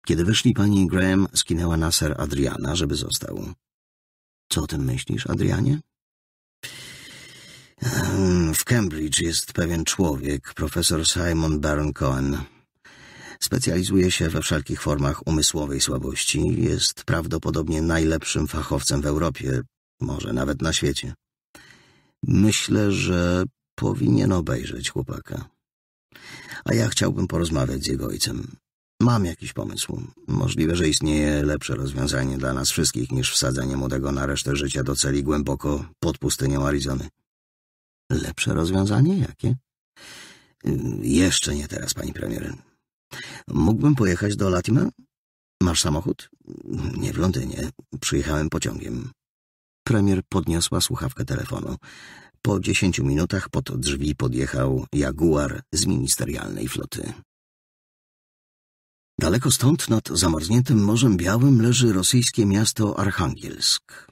Kiedy wyszli pani Graham, skinęła na ser Adriana, żeby został. Co o tym myślisz, Adrianie? W Cambridge jest pewien człowiek, profesor Simon Baron Cohen. Specjalizuje się we wszelkich formach umysłowej słabości. Jest prawdopodobnie najlepszym fachowcem w Europie, może nawet na świecie. Myślę, że powinien obejrzeć chłopaka. A ja chciałbym porozmawiać z jego ojcem. Mam jakiś pomysł. Możliwe, że istnieje lepsze rozwiązanie dla nas wszystkich niż wsadzenie młodego na resztę życia do celi głęboko pod pustynią Arizony. Lepsze rozwiązanie jakie? Y, jeszcze nie teraz, pani premier. Mógłbym pojechać do Latima. Masz samochód? Nie w Londynie. Przyjechałem pociągiem. Premier podniosła słuchawkę telefonu. Po dziesięciu minutach pod drzwi podjechał jaguar z ministerialnej floty. Daleko stąd, nad zamarzniętym Morzem Białym, leży rosyjskie miasto Archangielsk.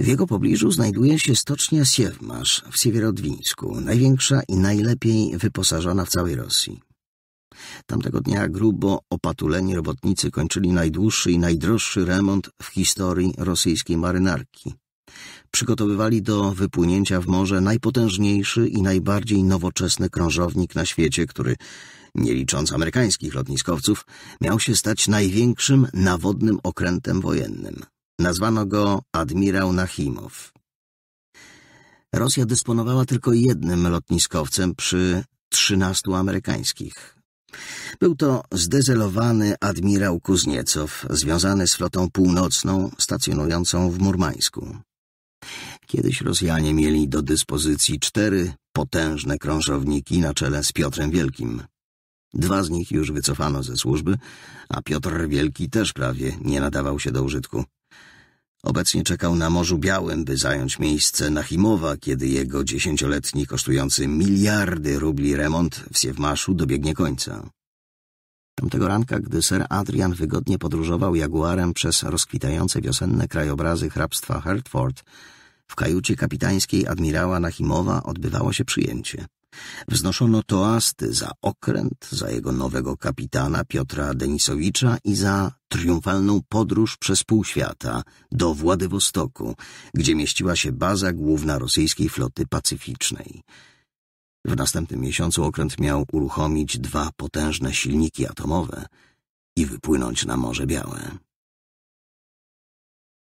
W jego pobliżu znajduje się stocznia Siewmasz w Siewierodwińsku, największa i najlepiej wyposażona w całej Rosji. Tamtego dnia grubo opatuleni robotnicy kończyli najdłuższy i najdroższy remont w historii rosyjskiej marynarki. Przygotowywali do wypłynięcia w morze najpotężniejszy i najbardziej nowoczesny krążownik na świecie, który nie licząc amerykańskich lotniskowców, miał się stać największym nawodnym okrętem wojennym. Nazwano go admirał Nachimow. Rosja dysponowała tylko jednym lotniskowcem przy trzynastu amerykańskich. Był to zdezelowany admirał Kuzniecow, związany z flotą północną stacjonującą w Murmańsku. Kiedyś Rosjanie mieli do dyspozycji cztery potężne krążowniki na czele z Piotrem Wielkim. Dwa z nich już wycofano ze służby, a Piotr Wielki też prawie nie nadawał się do użytku. Obecnie czekał na Morzu Białym, by zająć miejsce Nachimowa, kiedy jego dziesięcioletni kosztujący miliardy rubli remont w Siewmaszu dobiegnie końca. Tamtego ranka, gdy ser Adrian wygodnie podróżował jaguarem przez rozkwitające wiosenne krajobrazy hrabstwa Hertford, w kajucie kapitańskiej admirała Nachimowa odbywało się przyjęcie. Wznoszono toasty za okręt, za jego nowego kapitana Piotra Denisowicza i za triumfalną podróż przez świata do Władywostoku, gdzie mieściła się baza główna rosyjskiej floty pacyficznej. W następnym miesiącu okręt miał uruchomić dwa potężne silniki atomowe i wypłynąć na Morze Białe.